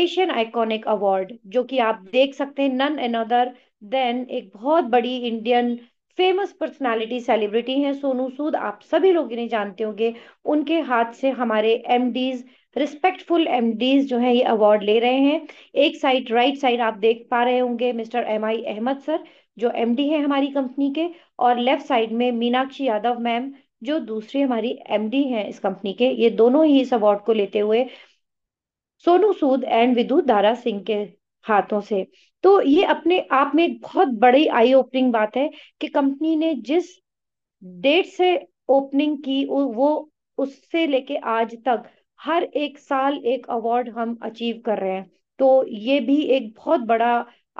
एशियन आइकॉनिक अवार्ड जो कि आप देख सकते हैं नन अदर देन एक बहुत बड़ी इंडियन फेमस पर्सनालिटी सेलिब्रिटी हैं सोनू सूद आप सभी लोग इन्हें जानते होंगे उनके हाथ से हमारे एम रिस्पेक्टफुल एम जो है ये अवार्ड ले रहे हैं एक साइड राइट साइड आप देख पा रहे होंगे mister M I Ahmed sir जो एम डी है हमारी कंपनी के और लेफ्ट साइड में मीनाक्षी यादव मैम जो दूसरी हमारी एम डी है इस कंपनी के ये दोनों ही इस अवार्ड को लेते हुए सोनू सूद एंड विदु दारा सिंह के हाथों से तो ये अपने आप में एक बहुत बड़ी आई ओपनिंग बात है कि कंपनी ने जिस डेट से ओपनिंग की वो उससे लेके आज तक हर एक साल एक अवार्ड हम अचीव कर रहे हैं तो ये भी एक बहुत बड़ा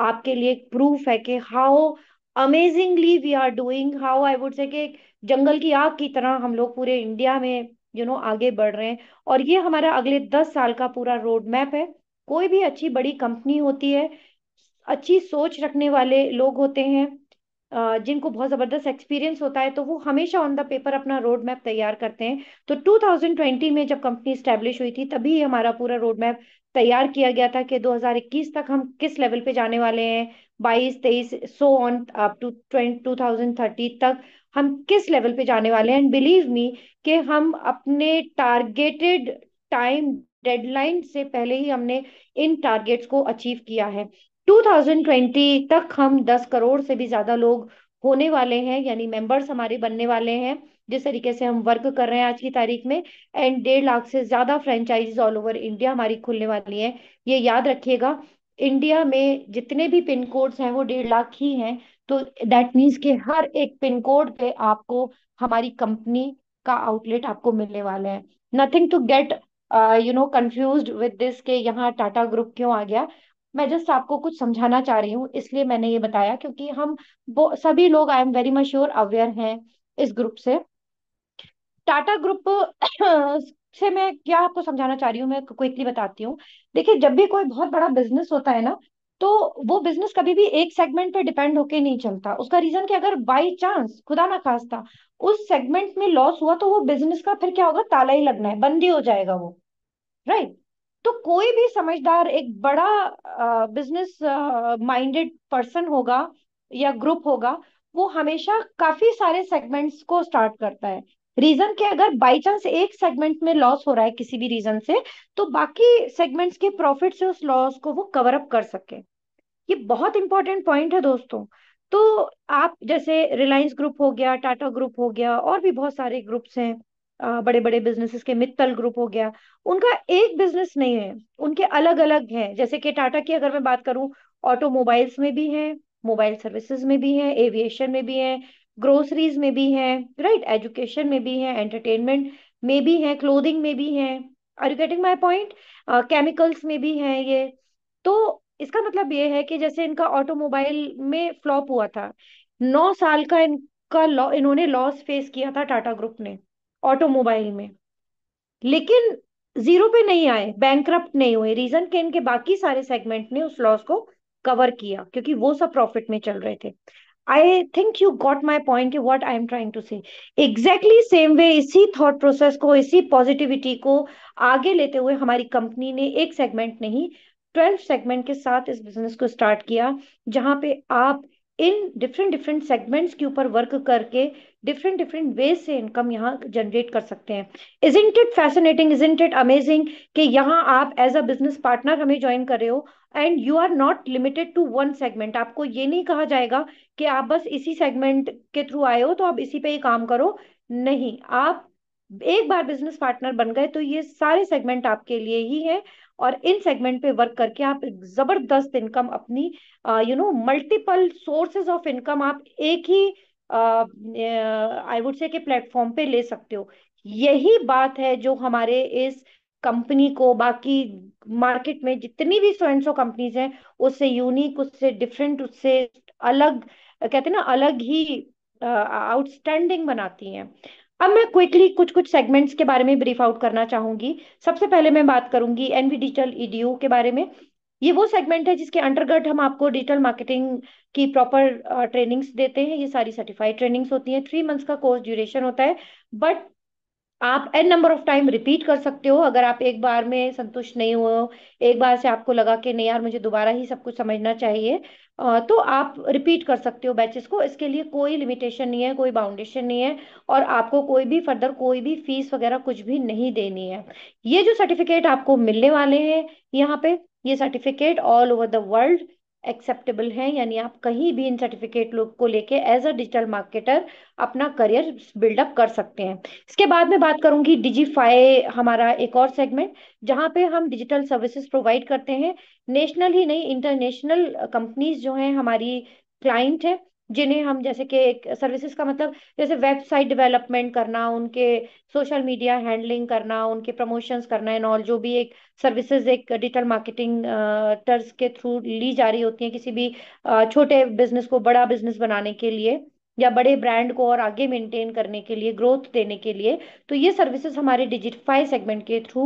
आपके लिए एक प्रूफ है कि how amazingly we are doing how I would say कि जंगल की आग की तरह हम लोग पूरे इंडिया में यू नो आगे बढ़ रहे हैं और ये हमारा अगले दस साल का पूरा रोड मैप है कोई भी अच्छी बड़ी कंपनी होती है अच्छी सोच रखने वाले लोग होते हैं जिनको बहुत ज़बरदस्त एक्सपीरियंस होता है तो वो हमेशा ऑन द पेपर अपना रोड मैप तैयार करते हैं तो 2020 में जब कंपनी स्टैब्लिश हुई थी तभी हमारा पूरा रोड मैप तैयार किया गया था कि 2021 तक हम किस लेवल पे जाने वाले हैं 22, 23, सो ऑन अप टू 2030 तक हम किस लेवल पे जाने वाले हैं एंड बिलीव मी कि हम अपने टारगेटेड टाइम डेडलाइन से पहले ही हमने इन टारगेट्स को अचीव किया है 2020 तक हम 10 करोड़ से भी ज्यादा लोग होने वाले हैं यानी मेंबर्स हमारे बनने वाले हैं जिस तरीके से हम वर्क कर रहे हैं आज की तारीख में एंड डेढ़ लाख से ज्यादा फ्रेंचाइजीज ऑल ओवर इंडिया हमारी खुलने वाली है ये याद रखिएगा इंडिया में जितने भी पिन कोड्स हैं वो डेढ़ लाख ही हैं तो दैट मीन्स के हर एक पिन कोड पे आपको हमारी कंपनी का आउटलेट आपको मिलने वाले हैं nothing to get you know confuse with this के यहाँ टाटा ग्रुप क्यों आ गया मैं जस्ट आपको कुछ समझाना चाह रही हूँ इसलिए मैंने ये बताया क्योंकि हम सभी लोग I am very much sure aware हैं इस ग्रुप से टाटा ग्रुप से मैं क्या आपको समझाना चाह रही हूँ मैं क्विकली बताती हूँ देखिए जब भी कोई बहुत बड़ा बिजनेस होता है ना तो वो बिजनेस कभी भी एक सेगमेंट पे डिपेंड होके नहीं चलता उसका रीजन कि अगर बाई चांस खुदा ना खास्ता उस सेगमेंट में लॉस हुआ तो वो बिजनेस का फिर क्या होगा ताला ही लगना है बंदी हो जाएगा वो राइट तो कोई भी समझदार एक बड़ा बिजनेस माइंडेड पर्सन होगा या ग्रुप होगा वो हमेशा काफी सारे सेगमेंट्स को स्टार्ट करता है रीजन के अगर बाई चांस एक सेगमेंट में लॉस हो रहा है किसी भी रीजन से तो बाकी सेगमेंट्स के प्रॉफिट से उस लॉस को वो कवर अप कर सके ये बहुत इंपॉर्टेंट पॉइंट है दोस्तों तो आप जैसे रिलायंस ग्रुप हो गया टाटा ग्रुप हो गया और भी बहुत सारे ग्रुप्स हैं बड़े बड़े बिजनेसेस के मित्तल ग्रुप हो गया उनका एक बिजनेस नहीं है उनके अलग अलग हैं जैसे कि टाटा की अगर मैं बात करूं ऑटोमोबाइल्स में भी है मोबाइल सर्विसेज में भी है एविएशन में भी है ग्रोसरीज में भी है राइट एजुकेशन में भी है एंटरटेनमेंट में भी है क्लोदिंग में भी है are you getting my point chemicals में भी है ये तो इसका मतलब ये है कि जैसे इनका ऑटोमोबाइल में फ्लॉप हुआ था नौ साल का इनका लौ, इन्होंने लॉस फेस किया था टाटा ग्रुप ने ऑटोमोबाइल में लेकिन जीरो पे नहीं आए बैंक नहीं हुए रीजन के इनके बाकी सारे सेगमेंट ने उस लॉस को कवर किया क्योंकि वो सब प्रॉफिट में चल रहे थे I think you got my point what I am trying to say exactly same way इसी थॉट प्रोसेस को इसी पॉजिटिविटी को आगे लेते हुए हमारी कंपनी ने एक सेगमेंट नहीं ट्वेल्व सेगमेंट के साथ इस बिजनेस को स्टार्ट किया जहां पे आप इन डिफरेंट डिफरेंट सेगमेंट्स के ऊपर वर्क करके डिफरेंट डिफरेंट वे से इनकम यहाँ जनरेट कर सकते हैं isn't it fascinating isn't it amazing कि यहाँ आप एज अ बिजनेस पार्टनर हमें ज्वाइन कर रहे हो and you are not limited to one segment आपको ये नहीं कहा जाएगा कि आप बस इसी सेगमेंट के थ्रू आए हो तो आप इसी पे ही काम करो नहीं आप एक बार बिजनेस पार्टनर बन गए तो ये सारे सेगमेंट आपके लिए ही है और इन सेगमेंट पे वर्क करके आप जबरदस्त इनकम अपनी you know multiple sources of income आप एक ही आई वुड से के प्लेटफॉर्म पे ले सकते हो यही बात है जो हमारे इस कंपनी को बाकी मार्केट में जितनी भी सो एंड सो कंपनीज हैं उससे यूनिक उससे डिफरेंट उससे अलग कहते हैं ना अलग ही आउटस्टैंडिंग uh, बनाती हैं अब मैं क्विकली कुछ कुछ सेगमेंट्स के बारे में ब्रीफ आउट करना चाहूंगी सबसे पहले मैं बात करूंगी एनवी डिजिटल ईडीओ के बारे में ये वो सेगमेंट है जिसके अंतर्गत हम आपको डिजिटल मार्केटिंग की प्रॉपर ट्रेनिंग्स देते हैं ये सारी सर्टिफाइड ट्रेनिंग्स होती हैं थ्री मंथ्स का कोर्स ड्यूरेशन होता है बट आप n number of time repeat कर सकते हो अगर आप एक बार में संतुष्ट नहीं हो एक बार से आपको लगा कि नहीं यार मुझे दोबारा ही सब कुछ समझना चाहिए तो आप रिपीट कर सकते हो बैचेस को इसके लिए कोई लिमिटेशन नहीं है कोई बाउंडेशन नहीं है और आपको कोई भी फर्दर कोई भी फीस वगैरह कुछ भी नहीं देनी है ये जो सर्टिफिकेट आपको मिलने वाले हैं यहाँ पे ये certificate all over the world acceptable है यानी आप कहीं भी इन सर्टिफिकेट लोग को लेके एज अ डिजिटल मार्केटर अपना करियर बिल्डअप कर सकते हैं इसके बाद में बात करूंगी डिजीफाई हमारा एक और सेगमेंट जहां पे हम डिजिटल सर्विसेज प्रोवाइड करते हैं नेशनल ही नहीं इंटरनेशनल कंपनीज जो हैं हमारी क्लाइंट है जिन्हें हम जैसे कि एक सर्विसेज का मतलब जैसे वेबसाइट डेवलपमेंट करना उनके सोशल मीडिया हैंडलिंग करना उनके प्रमोशंस करना एंड ऑल जो भी एक सर्विसेज एक डिजिटल मार्केटिंग टर्स के थ्रू ली जा रही होती हैं किसी भी छोटे बिजनेस को बड़ा बिजनेस बनाने के लिए या बड़े ब्रांड को और आगे मेंटेन करने के लिए ग्रोथ देने के लिए तो ये सर्विसेज हमारे डिजिटिफाई सेगमेंट के थ्रू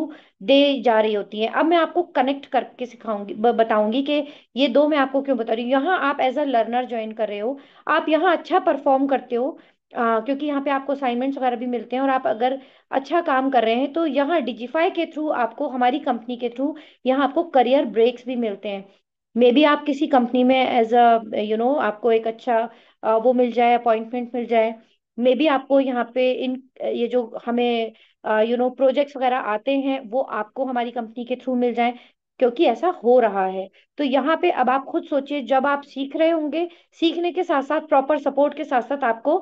दे जा रही होती हैं अब मैं आपको कनेक्ट करके सिखाऊंगी बताऊंगी कि ये दो मैं आपको क्यों बता रही हूँ यहाँ आप एज अ लर्नर ज्वाइन कर रहे हो आप यहाँ अच्छा परफॉर्म करते हो आ, क्योंकि यहाँ पे आपको असाइनमेंट्स वगैरह भी मिलते हैं और आप अगर अच्छा काम कर रहे हैं तो यहाँ डिजिफाई के थ्रू आपको हमारी कंपनी के थ्रू यहाँ आपको करियर ब्रेक्स भी मिलते हैं मे बी आप किसी कंपनी में एज अ यू नो आपको एक अच्छा वो मिल जाए अपॉइंटमेंट मिल जाए मे बी आपको यहाँ पे इन ये जो हमें यू नो प्रोजेक्ट्स वगैरह आते हैं वो आपको हमारी कंपनी के थ्रू मिल जाए क्योंकि ऐसा हो रहा है तो यहाँ पे अब आप खुद सोचिए जब आप सीख रहे होंगे सीखने के साथ साथ प्रॉपर सपोर्ट के साथ साथ आपको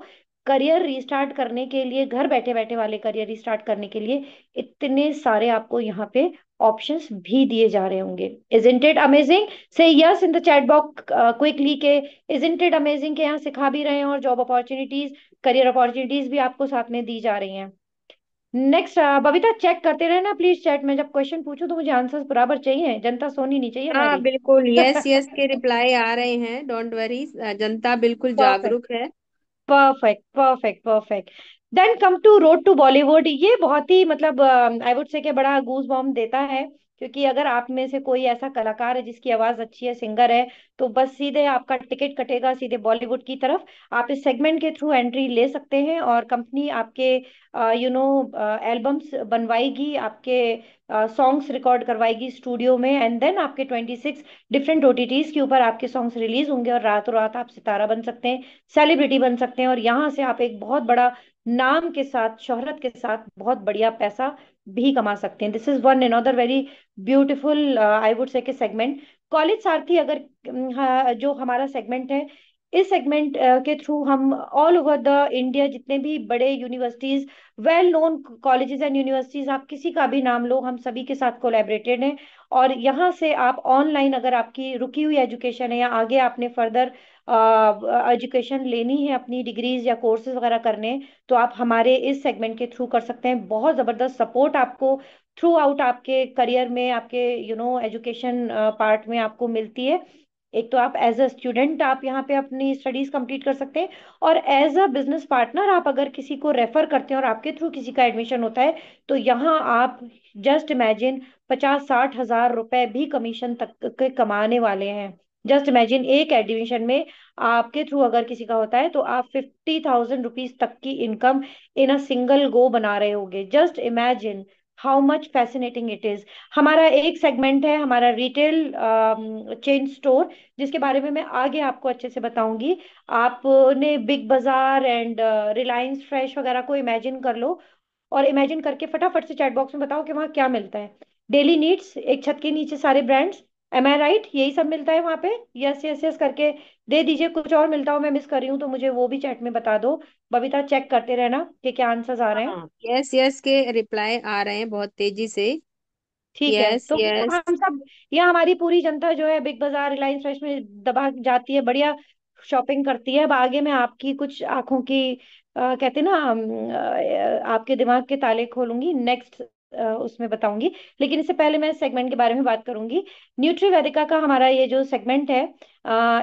करियर रिस्टार्ट करने के लिए घर बैठे बैठे वाले करियर रिस्टार्ट करने के लिए इतने सारे आपको यहाँ पे ऑप्शंस भी दिए जा रहे होंगे isn't it amazing say yes in the chat box quickly के इज इंट इट अमेजिंग के यहाँ सिखा भी रहे हैं और जॉब अपॉर्चुनिटीज करियर अपॉर्चुनिटीज भी आपको साथ में दी जा रही हैं नेक्स्ट uh, बबीता चेक करते रहे ना प्लीज चैट में जब क्वेश्चन पूछूं तो मुझे आंसर्स बराबर चाहिए जनता सोनी नहीं चाहिए हाँ बिल्कुल यस यस के रिप्लाई आ रहे हैं डोंट वरी जनता बिल्कुल जागरूक है perfect perfect perfect then come to road to Bollywood ये बहुत ही मतलब आई वुड से के बड़ा गूज बॉम देता है क्योंकि अगर आप में से कोई ऐसा कलाकार है जिसकी आवाज अच्छी है सिंगर है तो बस सीधे आपका टिकट कटेगा सीधे बॉलीवुड की तरफ आप इस सेगमेंट के थ्रू एंट्री ले सकते हैं और कंपनी आपके यू नो एल्बम्स बनवाएगी आपके सॉन्ग्स uh, रिकॉर्ड करवाएगी स्टूडियो में एंड देन आपके ट्वेंटी सिक्स डिफरेंट ओटीटीज के ऊपर आपके सॉन्ग्स रिलीज होंगे और रातों रात आप सितारा बन सकते हैं सेलिब्रिटी बन सकते हैं और यहाँ से आप एक बहुत बड़ा नाम के साथ शोहरत के साथ बहुत बढ़िया पैसा भी कमा सकते हैं this is one an other very beautiful I would say के सेगमेंट कॉलेज सारथी अगर जो हमारा सेगमेंट है इस सेगमेंट uh, के थ्रू हम ऑल ओवर द इंडिया जितने भी बड़े universities well known colleges and universities आप किसी का भी नाम लो हम सभी के साथ कोलेबरेटेड हैं और यहाँ से आप ऑनलाइन अगर आपकी रुकी हुई एजुकेशन है या आगे आपने फर्दर uh, एजुकेशन लेनी है अपनी डिग्रीज या कोर्सेज वगैरह करने तो आप हमारे इस सेगमेंट के थ्रू कर सकते हैं बहुत ज़बरदस्त सपोर्ट आपको थ्रू आउट आपके करियर में आपके यू नो एजुकेशन पार्ट में आपको मिलती है एक तो आप एज अ स्टूडेंट आप यहाँ पे अपनी स्टडीज कंप्लीट कर सकते हैं और एज अ बिजनेस पार्टनर आप अगर किसी को रेफर करते हैं और आपके थ्रू किसी का एडमिशन होता है तो यहाँ आप जस्ट इमेजिन पचास साठ हजार रुपए भी कमीशन तक के कमाने वाले हैं जस्ट इमेजिन एक एडमिशन में आपके थ्रू अगर किसी का होता है तो आप फिफ्टी थाउजेंड रुपीज तक की income in a single go बना रहे होंगे just imagine how much fascinating it is हमारा एक सेगमेंट है हमारा रिटेल चेन स्टोर जिसके बारे में मैं आगे आपको अच्छे से बताऊंगी आपने बिग बाजार एंड रिलायंस फ्रेश वगैरह को इमेजिन कर लो और इमेजिन करके फटाफट से चैट बॉक्स में बताओ कि वहाँ क्या मिलता है डेली नीड्स एक छत के नीचे सारे ब्रांड्स एम आई राइट यही सब मिलता है वहां पे यस यस यस करके दे दीजिए कुछ और मिलता हो मैं मिस कर रही हूँ तो मुझे वो भी चैट में बता दो बबीता चेक करते रहना कि क्या आंसर्स आ रहे हैं यस हाँ, यस के रिप्लाई आ रहे हैं बहुत तेजी से ठीक है तो हम सब यह हमारी पूरी जनता जो है बिग बाजार रिलायंस फ्रेश में दबा जाती है बढ़िया शॉपिंग करती है अब आगे मैं आपकी कुछ आंखों की आ, कहते ना आ, आपके दिमाग के ताले खोलूंगी नेक्स्ट उसमें बताऊंगी लेकिन इससे पहले मैं सेगमेंट के बारे में बात करूंगी न्यूट्री वेदिका का हमारा ये जो सेगमेंट है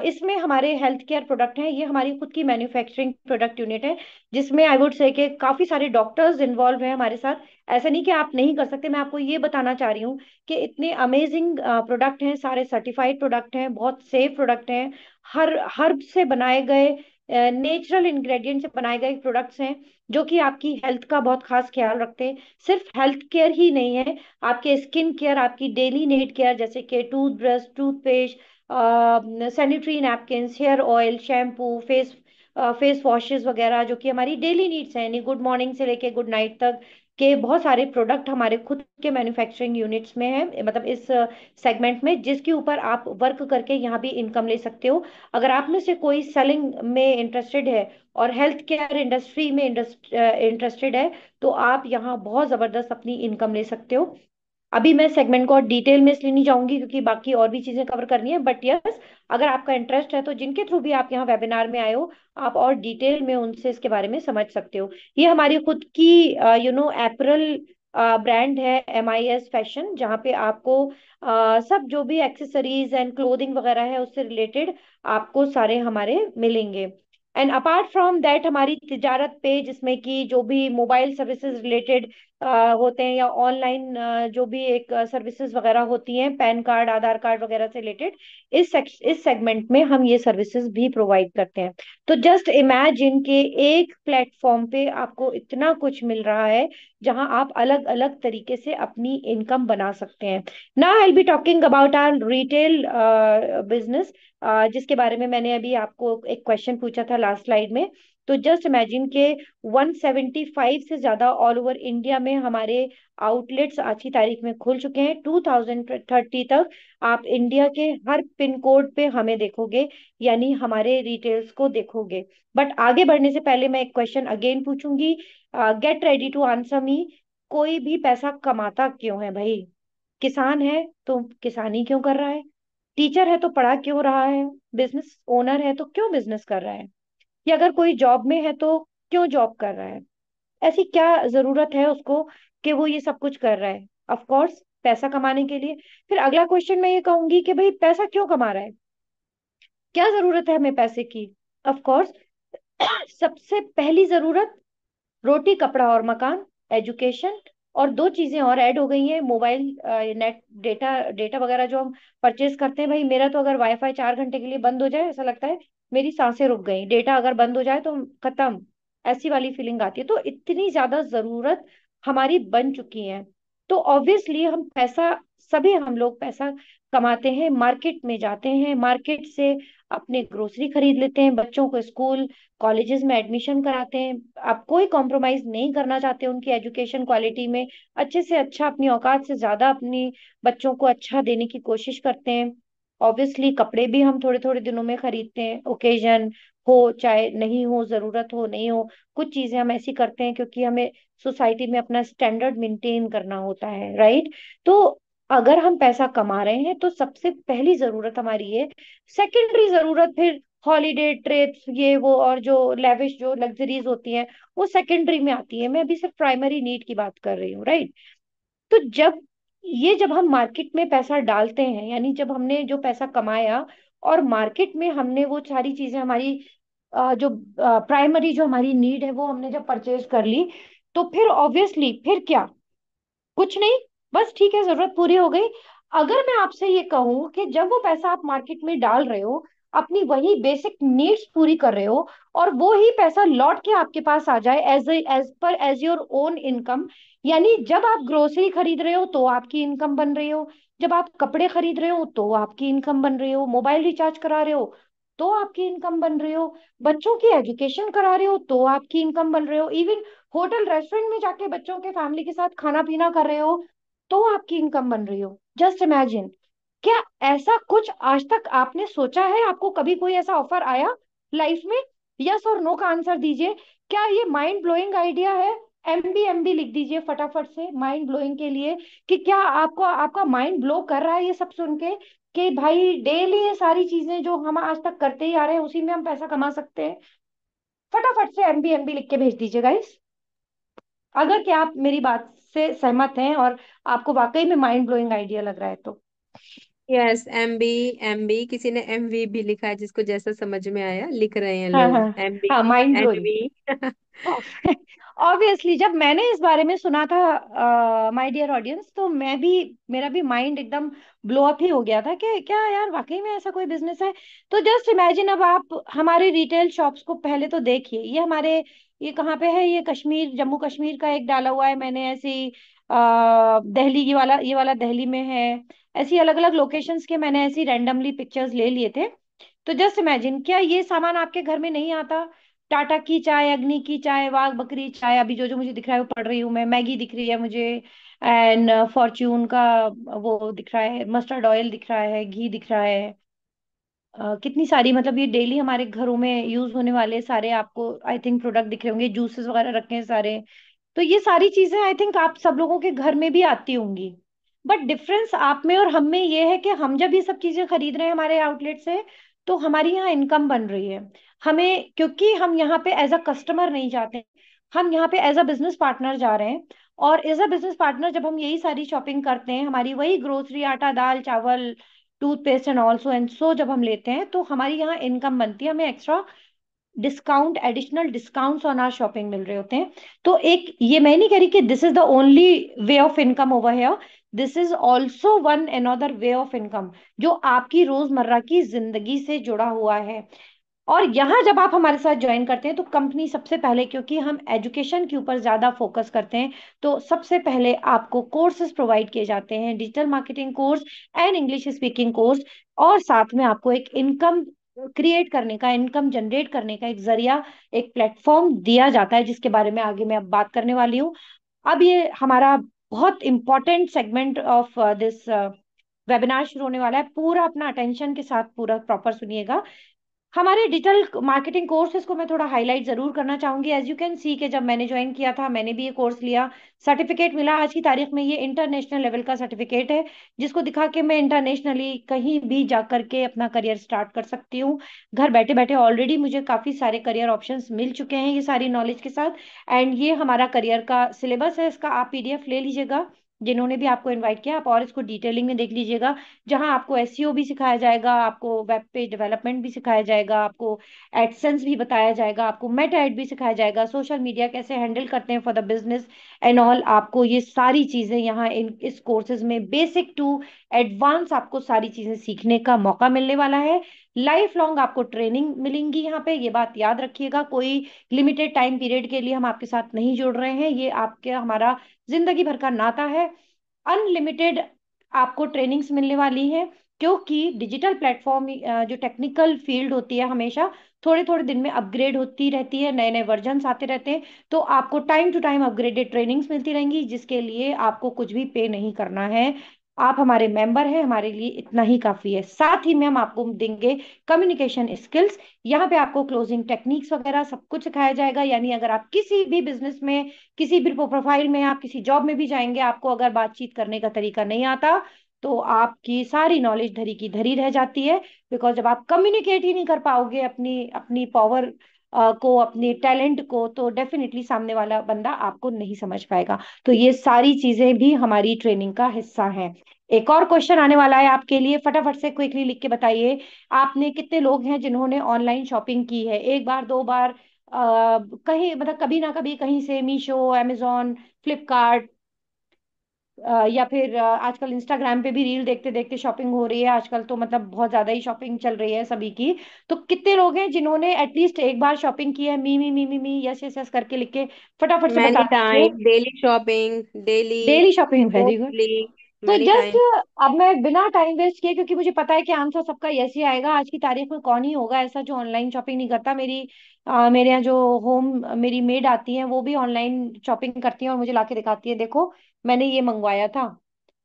इसमें हमारे हेल्थ केयर प्रोडक्ट हैं ये हमारी खुद की मैन्युफैक्चरिंग प्रोडक्ट यूनिट है जिसमें आई वुड से के काफी सारे डॉक्टर्स इन्वॉल्व हैं हमारे साथ ऐसा नहीं कि आप नहीं कर सकते मैं आपको ये बताना चाह रही हूँ कि इतने अमेजिंग प्रोडक्ट हैं सारे सर्टिफाइड प्रोडक्ट हैं बहुत सेफ प्रोडक्ट हैं हर हर्ब से बनाए गए नेचुरल इंग्रेडिएंट से बनाए गए प्रोडक्ट्स हैं जो कि आपकी हेल्थ का बहुत खास ख्याल रखते हैं सिर्फ हेल्थ केयर ही नहीं है आपके स्किन केयर आपकी डेली नीड केयर जैसे कि toothbrush toothpaste sanitary napkin hair oil shampoo face face washes वगैरह जो कि हमारी डेली नीड्स हैं यानी गुड मॉर्निंग से लेके गुड नाइट तक के बहुत सारे प्रोडक्ट हमारे खुद के मैन्युफैक्चरिंग यूनिट्स में है मतलब इस सेगमेंट में जिसके ऊपर आप वर्क करके यहाँ भी इनकम ले सकते हो अगर आप में से कोई सेलिंग में इंटरेस्टेड है और हेल्थ केयर इंडस्ट्री में इंटरेस्टेड है तो आप यहाँ बहुत ज़बरदस्त अपनी इनकम ले सकते हो अभी मैं सेगमेंट को और डिटेल में इसलिए नहीं जाऊंगी क्योंकि बाकी और भी चीजें कवर करनी है बट यस अगर आपका इंटरेस्ट है तो जिनके थ्रू भी आप यहाँ वेबिनार में आए हो आप और डिटेल में उनसे इसके बारे में समझ सकते हो ये हमारी खुद की यू नो एप्रल ब्रांड है एम आई एस फैशन जहाँ पे आपको आ, सब जो भी एक्सेसरीज एंड क्लोदिंग वगैरह है उससे रिलेटेड आपको सारे हमारे मिलेंगे एंड अपार्ट फ्रॉम दैट हमारी तिजारत पे जिसमें कि जो भी मोबाइल सर्विसेज रिलेटेड होते हैं या ऑनलाइन जो भी एक सर्विसेज वगैरह होती हैं पैन कार्ड आधार कार्ड वगैरह से रिलेटेड इस इस सेगमेंट में हम ये सर्विसेज भी प्रोवाइड करते हैं तो जस्ट इमेजिन के एक प्लेटफॉर्म पे आपको इतना कुछ मिल रहा है जहां आप अलग अलग तरीके से अपनी इनकम बना सकते हैं ना I be talking about our retail business जिसके बारे में मैंने अभी आपको एक क्वेश्चन पूछा था लास्ट स्लाइड में तो जस्ट इमेजिन के 175 से ज्यादा ऑल ओवर इंडिया में हमारे आउटलेट्स आज की तारीख में खुल चुके हैं 2030 तक आप इंडिया के हर पिन कोड पे हमें देखोगे यानी हमारे रिटेल्स को देखोगे बट आगे बढ़ने से पहले मैं एक क्वेश्चन अगेन पूछूंगी get ready to answer me कोई भी पैसा कमाता क्यों है भाई किसान है तो किसानी क्यों कर रहा है टीचर है तो पढ़ा क्यों रहा है बिजनेस ओनर है तो क्यों बिजनेस कर रहा है कि अगर कोई जॉब में है तो क्यों जॉब कर रहा है ऐसी क्या जरूरत है उसको कि वो ये सब कुछ कर रहा है ऑफ कोर्स पैसा कमाने के लिए फिर अगला क्वेश्चन मैं ये कहूंगी कि भाई पैसा क्यों कमा रहा है क्या जरूरत है हमें पैसे की ऑफ कोर्स सबसे पहली जरूरत रोटी कपड़ा और मकान एजुकेशन और दो चीजें और ऐड हो गई हैं मोबाइल नेट डेटा डेटा वगैरह जो हम परचेज करते हैं भाई मेरा तो अगर वाईफाई चार घंटे के लिए बंद हो जाए ऐसा लगता है मेरी सांसें रुक गई डेटा अगर बंद हो जाए तो खत्म ऐसी वाली फीलिंग आती है तो इतनी ज्यादा जरूरत हमारी बन चुकी है तो ऑब्वियसली हम पैसा सभी हम लोग पैसा कमाते हैं मार्केट में जाते हैं मार्केट से अपने ग्रोसरी खरीद लेते हैं बच्चों को स्कूल कॉलेजेस में एडमिशन कराते हैं आप कोई कॉम्प्रोमाइज नहीं करना चाहते उनकी एजुकेशन क्वालिटी में अच्छे से अच्छा अपनी औकात से ज्यादा अपनी बच्चों को अच्छा देने की कोशिश करते हैं ऑब्वियसली कपड़े भी हम थोड़े थोड़े दिनों में खरीदते हैं ओकेजन हो चाहे नहीं हो जरूरत हो नहीं हो कुछ चीजें हम ऐसी करते हैं क्योंकि हमें सोसाइटी में अपना स्टैंडर्ड मेंटेन करना होता है राइट तो अगर हम पैसा कमा रहे हैं तो सबसे पहली जरूरत हमारी है सेकेंडरी जरूरत फिर हॉलीडे ट्रिप्स ये वो और जो लेविश जो लग्जरीज होती है वो सेकेंडरी में आती है मैं अभी सिर्फ प्राइमरी नीड की बात कर रही हूँ राइट तो जब ये जब हम मार्केट में पैसा डालते हैं यानी जब हमने जो पैसा कमाया और मार्केट में हमने वो सारी चीजें हमारी जो प्राइमरी जो हमारी नीड है वो हमने जब परचेज कर ली तो फिर ऑब्वियसली फिर क्या कुछ नहीं बस ठीक है जरूरत पूरी हो गई अगर मैं आपसे ये कहूं कि जब वो पैसा आप मार्केट में डाल रहे हो अपनी वही बेसिक नीड्स पूरी कर रहे हो और वो ही पैसा लौट के आपके पास आ जाए as as per as your own income यानी जब आप ग्रोसरी खरीद रहे हो तो आपकी इनकम बन रही हो जब आप कपड़े खरीद रहे हो तो आपकी इनकम बन रही हो मोबाइल रिचार्ज करा रहे हो तो आपकी इनकम बन रही हो बच्चों की एजुकेशन करा रहे हो तो आपकी इनकम बन रहे हो इवन होटल रेस्टोरेंट में जाके बच्चों के फैमिली के साथ खाना पीना कर रहे हो तो आपकी इनकम बन रही हो जस्ट इमेजिन क्या ऐसा कुछ आज तक आपने सोचा है आपको कभी कोई ऐसा ऑफर आया लाइफ में यस और नो का आंसर दीजिए क्या ये माइंड ब्लोइंग आइडिया है एम बी एम बी लिख दीजिए फटाफट से माइंड ब्लोइंग के लिए कि क्या आपको आपका माइंड ब्लो कर रहा है ये सब सुन के कि भाई डेली ये सारी चीजें जो हम आज तक करते ही आ रहे हैं उसी में हम पैसा कमा सकते हैं फटाफट से एम बी एम बी लिख के भेज दीजिए गाइस अगर क्या आप मेरी बात से सहमत हैं और आपको वाकई में माइंड ब्लोइंग आइडिया लग रहा है तो yes M B M B किसी ने एम वी भी लिखा है जिसको जैसा समझ में आया लिख रहे हैं हाँ लोग हाँ एम बी हाँ mind M blowing we obviously जब मैंने इस बारे में सुना था माय डियर ऑडियंस तो मैं भी मेरा भी माइंड एकदम ब्लो अप ही हो गया था कि क्या यार वाकई में ऐसा कोई बिजनेस है तो जस्ट इमेजिन अब आप हमारे रिटेल शॉप्स को पहले तो देखिए ये हमारे ये कहाँ पे है ये कश्मीर जम्मू कश्मीर का एक डाला हुआ है मैंने ऐसी दहली ये वाला ये वाला दहली में है ऐसी अलग अलग लोकेशंस के मैंने ऐसी रैंडमली पिक्चर्स ले लिए थे तो जस्ट इमेजिन क्या ये सामान आपके घर में नहीं आता टाटा की चाय अग्नि की चाय वाघ बकरी चाय अभी जो जो मुझे दिख रहा है वो पढ़ रही हूँ मैं मैगी दिख रही है मुझे एंड फॉर्च्यून का वो दिख रहा है मस्टर्ड ऑयल दिख रहा है घी दिख रहा है Uh, कितनी सारी मतलब ये डेली हमारे घरों में यूज होने वाले सारे आपको आई थिंक प्रोडक्ट दिख रहे होंगे जूसेस वगैरह रखे हैं सारे तो ये सारी चीजें आई थिंक आप सब लोगों के घर में भी आती होंगी बट डिफरेंस आप में और हम में ये है कि हम जब ये सब चीजें खरीद रहे हैं हमारे आउटलेट से तो हमारी यहाँ इनकम बन रही है हमें क्योंकि हम यहाँ पे एज अ कस्टमर नहीं जाते हम यहाँ पे एज अ बिजनेस पार्टनर जा रहे हैं और एज अ बिजनेस पार्टनर जब हम यही सारी शॉपिंग करते हैं हमारी वही ग्रोसरी आटा दाल चावल toothpaste and also and so जब हम लेते हैं तो हमारी यहाँ इनकम बनती है हमें extra discount additional discounts on our shopping मिल रहे होते हैं तो एक ये मैं नहीं कह रही कि this is the only way of income over here this is also one another way of income जो आपकी रोजमर्रा की जिंदगी से जुड़ा हुआ है और यहाँ जब आप हमारे साथ ज्वाइन करते हैं तो कंपनी सबसे पहले क्योंकि हम एजुकेशन के ऊपर ज़्यादा फोकस करते हैं तो सबसे पहले आपको कोर्सेज प्रोवाइड किए जाते हैं digital marketing course and English speaking course और साथ में आपको एक इनकम क्रिएट करने का इनकम जनरेट करने का एक जरिया एक प्लेटफॉर्म दिया जाता है जिसके बारे में आगे मैं अब बात करने वाली हूँ अब ये हमारा बहुत important segment of this webinar शुरू होने वाला है पूरा अपना अटेंशन के साथ पूरा प्रॉपर सुनिएगा हमारे डिजिटल मार्केटिंग कोर्सेज को मैं थोड़ा हाईलाइट जरूर करना चाहूंगी एज यू कैन सी के जब मैंने ज्वाइन किया था मैंने भी ये कोर्स लिया सर्टिफिकेट मिला आज की तारीख में ये इंटरनेशनल लेवल का सर्टिफिकेट है जिसको दिखा के मैं इंटरनेशनली कहीं भी जा करके अपना करियर स्टार्ट कर सकती हूँ घर बैठे बैठे ऑलरेडी मुझे काफी सारे करियर ऑप्शन मिल चुके हैं ये सारी नॉलेज के साथ एंड ये हमारा करियर का सिलेबस है इसका आप पी ले लीजिएगा जिन्होंने भी आपको इनवाइट किया आप और इसको डिटेलिंग में देख लीजिएगा जहां आपको एस e भी सिखाया जाएगा आपको वेब पेज डेवलपमेंट भी सिखाया जाएगा आपको एडसेंस भी बताया जाएगा आपको मेट एड भी सिखाया जाएगा सोशल मीडिया कैसे हैंडल करते हैं for the business and all आपको ये सारी चीजें यहाँ इन इस कोर्सेज में बेसिक टू एडवांस आपको सारी चीजें सीखने का मौका मिलने वाला है लाइफ लॉन्ग आपको ट्रेनिंग मिलेंगी यहाँ पे ये बात याद रखिएगा कोई लिमिटेड टाइम पीरियड के लिए हम आपके साथ नहीं जुड़ रहे हैं ये आपके हमारा जिंदगी भर का नाता है अनलिमिटेड आपको ट्रेनिंग्स मिलने वाली है क्योंकि डिजिटल प्लेटफॉर्म जो टेक्निकल फील्ड होती है हमेशा थोड़े थोड़े दिन में अपग्रेड होती रहती है नए नए वर्जन आते रहते हैं तो आपको time to time upgraded trainings मिलती रहेंगी जिसके लिए आपको कुछ भी पे नहीं करना है आप हमारे मेंबर हैं हमारे लिए इतना ही काफी है साथ ही में हम आपको देंगे कम्युनिकेशन स्किल्स यहाँ पे आपको क्लोजिंग टेक्निक्स वगैरह सब कुछ सिखाया जाएगा यानी अगर आप किसी भी बिजनेस में किसी भी प्रोफाइल में आप किसी जॉब में भी जाएंगे आपको अगर बातचीत करने का तरीका नहीं आता तो आपकी सारी नॉलेज धरी की धरी रह जाती है बिकॉज जब आप कम्युनिकेट ही नहीं कर पाओगे अपनी अपनी पावर को अपने टैलेंट को तो डेफिनेटली सामने वाला बंदा आपको नहीं समझ पाएगा तो ये सारी चीजें भी हमारी ट्रेनिंग का हिस्सा है एक और क्वेश्चन आने वाला है आपके लिए फटाफट से क्विकली लिख के बताइए आपने कितने लोग हैं जिन्होंने ऑनलाइन शॉपिंग की है एक बार दो बार आ, कहीं मतलब कभी ना कभी कहीं से मीशो एमेजोन फ्लिपकार्ट या फिर आजकल इंस्टाग्राम पे भी रील देखते देखते शॉपिंग हो रही है आजकल तो मतलब बहुत ज्यादा ही शॉपिंग चल रही है सभी की तो कितने लोग हैं जिन्होंने एटलीस्ट एक बार शॉपिंग की है me me me me me yes yes yes करके लिख के फटाफट से बता दीजिए time daily shopping daily daily shopping very good mostly तो मैनी जस्ट टाइम अब मैं बिना टाइम वेस्ट किए क्योंकि मुझे पता है कि आंसर सबका यस ही आएगा आज की तारीख में कौन ही होगा ऐसा जो ऑनलाइन शॉपिंग नहीं करता मेरी आ, मेरे यहाँ जो होम मेरी मेड आती है वो भी ऑनलाइन शॉपिंग करती है और मुझे लाके दिखाती है देखो मैंने ये मंगवाया था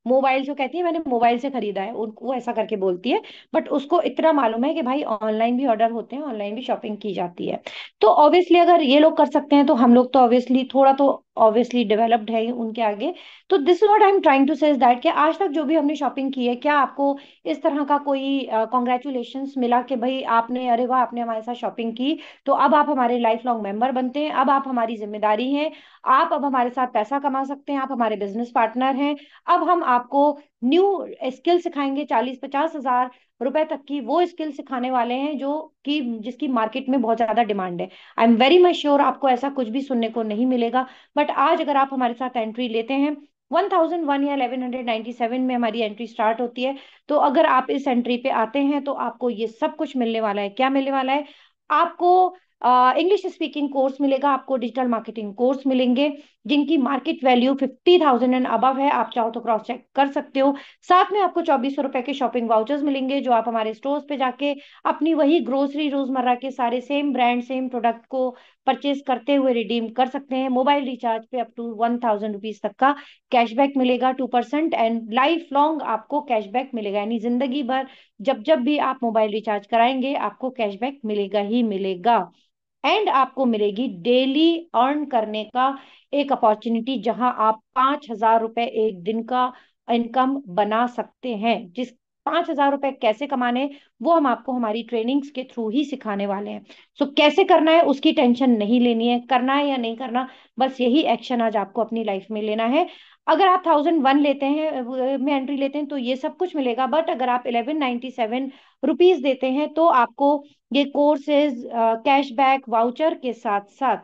मोबाइल जो कहती है मैंने मोबाइल से खरीदा है उनको ऐसा करके बोलती है बट उसको इतना मालूम है कि भाई ऑनलाइन भी ऑर्डर होते हैं ऑनलाइन भी शॉपिंग की जाती है तो ऑब्वियसली अगर ये लोग कर सकते हैं तो हम लोग तो ऑब्वियसली थोड़ा तो ऑब्वियसली डेवलप्ड है उनके आगे तो this is I am trying to says that कि आज तक जो भी हमने शॉपिंग की है क्या आपको इस तरह का कोई कॉन्ग्रेचुलेशन uh, मिला कि भाई आपने अरे वाह आपने हमारे साथ शॉपिंग की तो अब आप हमारे लाइफ लॉन्ग मेंबर बनते हैं अब आप हमारी जिम्मेदारी हैं आप अब हमारे साथ पैसा कमा सकते हैं आप हमारे बिजनेस पार्टनर हैं अब हम आपको न्यू स्किल सिखाएंगे चालीस पचास हजार रुपए तक की वो स्किल सिखाने वाले हैं जो कि जिसकी मार्केट में बहुत ज्यादा डिमांड है I am very much sure आपको ऐसा कुछ भी सुनने को नहीं मिलेगा बट आज अगर आप हमारे साथ एंट्री लेते हैं वन थाउजेंड वन या हंड्रेड सेवन में हमारी एंट्री स्टार्ट होती है तो अगर आप इस एंट्री पे आते हैं तो आपको ये सब कुछ मिलने वाला है क्या मिलने वाला है आपको इंग्लिश स्पीकिंग कोर्स मिलेगा आपको डिजिटल मार्केटिंग कोर्स मिलेंगे जिनकी market value fifty thousand and above है आप चाहो तो क्रॉस चेक कर सकते हो साथ में आपको चौबीस सौ रुपए के शॉपिंग वाउचर्स मिलेंगे जो आप हमारे स्टोर्स पे जाके अपनी वही ग्रोसरी रोजमर्रा के सारे सेम ब्रांड सेम प्रोडक्ट को परचेज करते हुए रिडीम कर सकते हैं मोबाइल रिचार्ज पे up to one thousand rupees तक का कैशबैक मिलेगा two percent and life long आपको कैशबैक मिलेगा यानी जिंदगी भर जब जब भी आप मोबाइल रिचार्ज कराएंगे आपको कैशबैक मिलेगा ही मिलेगा एंड आपको मिलेगी डेली अर्न करने का एक अपॉर्चुनिटी जहां आप पांच हजार रुपए एक दिन का इनकम बना सकते हैं जिस पांच हजार रुपए कैसे कमाने वो हम आपको हमारी ट्रेनिंग्स के थ्रू ही सिखाने वाले हैं सो so, कैसे करना है उसकी टेंशन नहीं लेनी है करना है या नहीं करना बस यही एक्शन आज आपको अपनी लाइफ में लेना है अगर आप थाउजेंड वन लेते हैं में एंट्री लेते हैं तो ये सब कुछ मिलेगा बट अगर आप इलेवन नाइनटी सेवन रुपीज देते हैं तो आपको ये कोर्सेज कैशबैक वाउचर के साथ साथ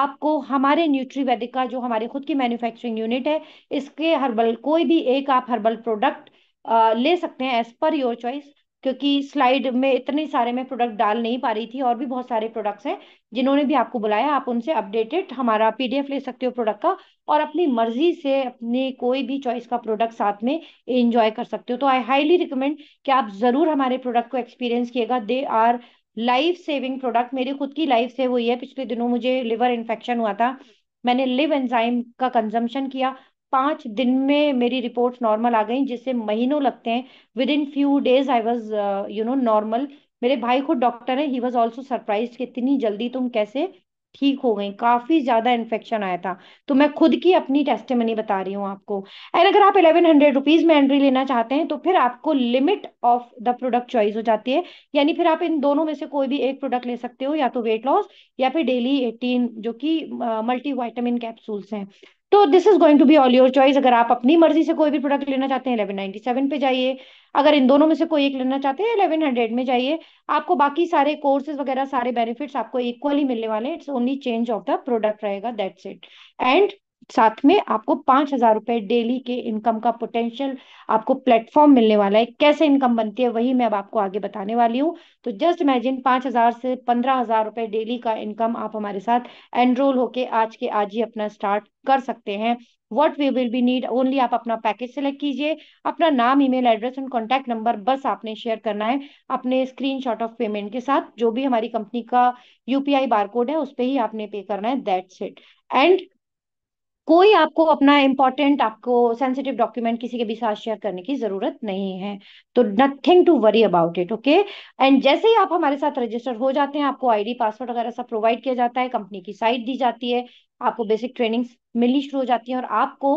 आपको हमारे न्यूट्रीवेदिक का जो हमारी खुद की मैन्युफैक्चरिंग यूनिट है इसके हर्बल कोई भी एक आप हर्बल प्रोडक्ट ले सकते हैं एज पर योर चॉइस क्योंकि स्लाइड में इतने सारे में प्रोडक्ट डाल नहीं पा रही थी और भी बहुत सारे प्रोडक्ट्स हैं जिन्होंने भी आपको बुलाया आप उनसे अपडेटेड हमारा पीडीएफ ले सकते हो प्रोडक्ट का और अपनी मर्जी से अपने कोई भी चॉइस का प्रोडक्ट साथ में एंजॉय कर सकते हो तो आई हाईली रिकमेंड कि आप ज़रूर हमारे प्रोडक्ट को एक्सपीरियंस किएगा they are life saving product मेरी खुद की लाइफ सेव हुई है पिछले दिनों मुझे लिवर इन्फेक्शन हुआ था मैंने लिव एंजाइम का कंजम्पशन किया पांच दिन में मेरी रिपोर्ट्स नॉर्मल आ गई जिससे महीनों लगते हैं within few days I was you know normal मेरे भाई खुद डॉक्टर है ही वॉज ऑल्सो सरप्राइज इतनी जल्दी तुम कैसे ठीक हो गई काफी ज्यादा इन्फेक्शन आया था तो मैं खुद की अपनी टेस्टमनी बता रही हूँ आपको एंड अगर आप इलेवन हंड्रेड रुपीज में एंट्री लेना चाहते हैं तो फिर आपको limit of the product choice हो जाती है यानी फिर आप इन दोनों में से कोई भी एक प्रोडक्ट ले सकते हो या तो वेट लॉस या फिर डेली एटीन जो की मल्टी वाइटामिन कैप्सूल्स हैं तो this is going to be all your choice अगर आप अपनी मर्जी से कोई भी प्रोडक्ट लेना चाहते हैं इलेवन नाइनटी सेवन पे जाइए अगर इन दोनों में से कोई एक लेना चाहते हैं इलेवन हंड्रेड में जाइए आपको बाकी सारे कोर्सेज वगैरह सारे बेनिफिट्स आपको इक्वली मिलने वाले it's only change of the product रहेगा दैट्स इट एंड साथ में आपको पांच हजार रुपए डेली के इनकम का पोटेंशियल आपको प्लेटफॉर्म मिलने वाला है कैसे इनकम बनती है वही मैं अब आपको आगे बताने वाली हूँ तो जस्ट इमेजिन पांच हजार से पंद्रह हजार रुपए डेली का इनकम आप हमारे साथ एनरोल होके आज के आज ही अपना स्टार्ट कर सकते हैं what we will be need only आप अपना पैकेज सेलेक्ट कीजिए अपना नाम email address and contact number बस आपने शेयर करना है अपने स्क्रीन शॉट ऑफ पेमेंट के साथ जो भी हमारी कंपनी का यूपीआई बार कोड है उस पर ही आपने पे करना है दैट्स इट एंड कोई आपको अपना इंपॉर्टेंट आपको सेंसिटिव डॉक्यूमेंट किसी के भी साथ शेयर करने की जरूरत नहीं है तो nothing to worry about it okay and जैसे ही आप हमारे साथ रजिस्टर हो जाते हैं आपको आईडी पासवर्ड वगैरह सब प्रोवाइड किया जाता है कंपनी की साइट दी जाती है आपको बेसिक ट्रेनिंग मिलनी शुरू हो जाती है और आपको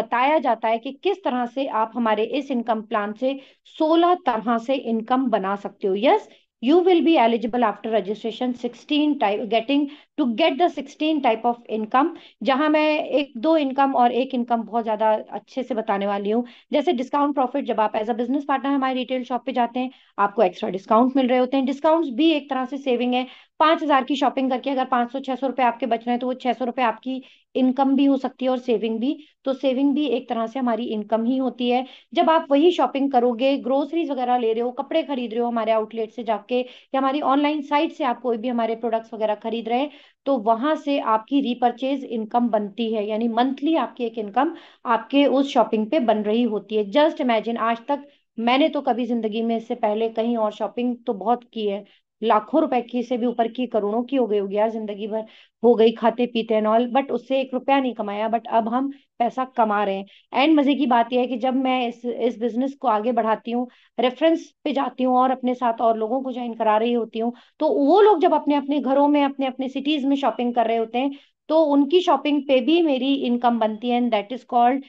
बताया जाता है कि किस तरह से आप हमारे इस इनकम प्लान से सोलह तरह से इनकम बना सकते हो yes you will be eligible after registration sixteen type getting to get the sixteen type of income जहां मैं एक दो इनकम और एक इनकम बहुत ज्यादा अच्छे से बताने वाली हूँ जैसे डिस्काउंट प्रॉफिट जब आप एज अ बिजनेस पार्टनर हमारे रिटेल शॉप पे जाते हैं आपको एक्स्ट्रा डिस्काउंट मिल रहे होते हैं डिस्काउंट भी एक तरह से सेविंग है पांच हजार की शॉपिंग करके अगर पांच सौ छह सौ रुपए आपके बच रहे हैं तो वो छह सौ रुपए आपकी इनकम भी हो सकती है और सेविंग भी तो सेविंग भी एक तरह से हमारी इनकम ही होती है जब आप वही शॉपिंग करोगे ग्रोसरीज वगैरह ले रहे हो कपड़े खरीद रहे हो हमारे आउटलेट से जाके या हमारी ऑनलाइन साइट से आप कोई भी हमारे प्रोडक्ट्स वगैरह खरीद रहे हैं तो वहां से आपकी रिपर्चेज इनकम बनती है यानी मंथली आपकी एक इनकम आपके उस शॉपिंग पे बन रही होती है जस्ट इमेजिन आज तक मैंने तो कभी जिंदगी में इससे पहले कहीं और शॉपिंग तो बहुत की है लाखों रुपए की से भी ऊपर की करोड़ों की हो गई होगी यार जिंदगी भर हो गई खाते पीते एंड बट उससे एक रुपया नहीं कमाया बट अब हम पैसा कमा रहे हैं एंड मजे की बात यह है कि जब मैं इस इस बिजनेस को आगे बढ़ाती हूँ रेफरेंस पे जाती हूँ और अपने साथ और लोगों को ज्वाइन करा रही होती हूँ तो वो लोग जब अपने अपने घरों में अपने अपने सिटीज में शॉपिंग कर रहे होते हैं तो उनकी शॉपिंग पे भी मेरी इनकम बनती है and that is called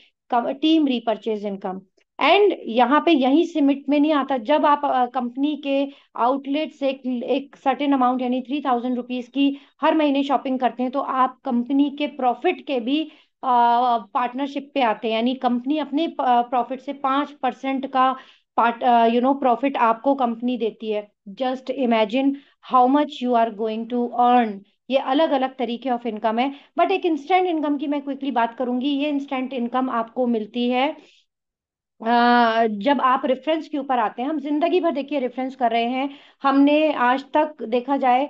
team repurchase income and यहाँ पे यही सिमिट में नहीं आता जब आप कंपनी के आउटलेट से एक, एक सर्टेन अमाउंट यानी थ्री थाउजेंड रुपीज की हर महीने शॉपिंग करते हैं तो आप कंपनी के प्रॉफिट के भी पार्टनरशिप पे आते हैं यानी कंपनी अपने प्रॉफिट से पांच परसेंट का पार्ट यू नो प्रॉफिट आपको कंपनी देती है just imagine how much you are going to earn ये अलग अलग तरीके ऑफ इनकम है बट एक इंस्टेंट इनकम की मैं क्विकली बात करूंगी ये इंस्टेंट इनकम आपको मिलती है जब आप रेफरेंस के ऊपर आते हैं हम जिंदगी भर देखिए रेफरेंस कर रहे हैं हमने आज तक देखा जाए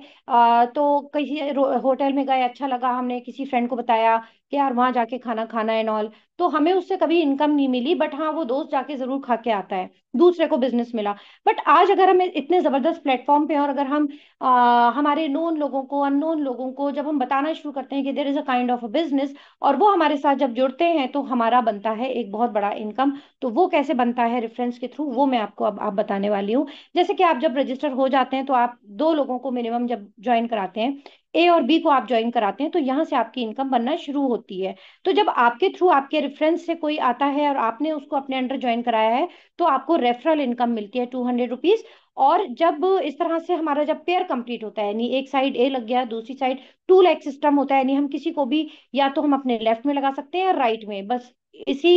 तो कहीं होटल में गए अच्छा लगा हमने किसी फ्रेंड को बताया कि यार वहां जाके खाना खाना एंड ऑल तो हमें उससे कभी इनकम नहीं मिली बट हाँ वो दोस्त जाके जरूर खा के आता है दूसरे को बिजनेस मिला बट आज अगर हम इतने जबरदस्त प्लेटफॉर्म पे और अगर हम आ, हमारे नोन लोगों को अननोन लोगों को जब हम बताना शुरू करते हैं कि there is a kind of a business और वो हमारे साथ जब जुड़ते हैं तो हमारा बनता है एक बहुत बड़ा इनकम तो वो कैसे बनता है रेफरेंस के थ्रू वो मैं आपको अब आप बताने वाली हूँ जैसे कि आप जब रजिस्टर हो जाते हैं तो आप दो लोगों को मिनिमम जब ज्वाइन कराते हैं ए और बी को आप ज्वाइन कराते हैं तो यहाँ से आपकी इनकम बनना शुरू होती है तो जब आपके थ्रू आपके रेफरेंस से कोई आता है और आपने उसको अपने अंडर ज्वाइन कराया है तो आपको रेफरल इनकम मिलती है टू हंड्रेड रुपीज और जब इस तरह से हमारा जब पेयर कंप्लीट होता है यानी एक साइड ए लग गया दूसरी साइड टू लैक सिस्टम होता है यानी हम किसी को भी या तो हम अपने लेफ्ट में लगा सकते हैं या राइट में बस इसी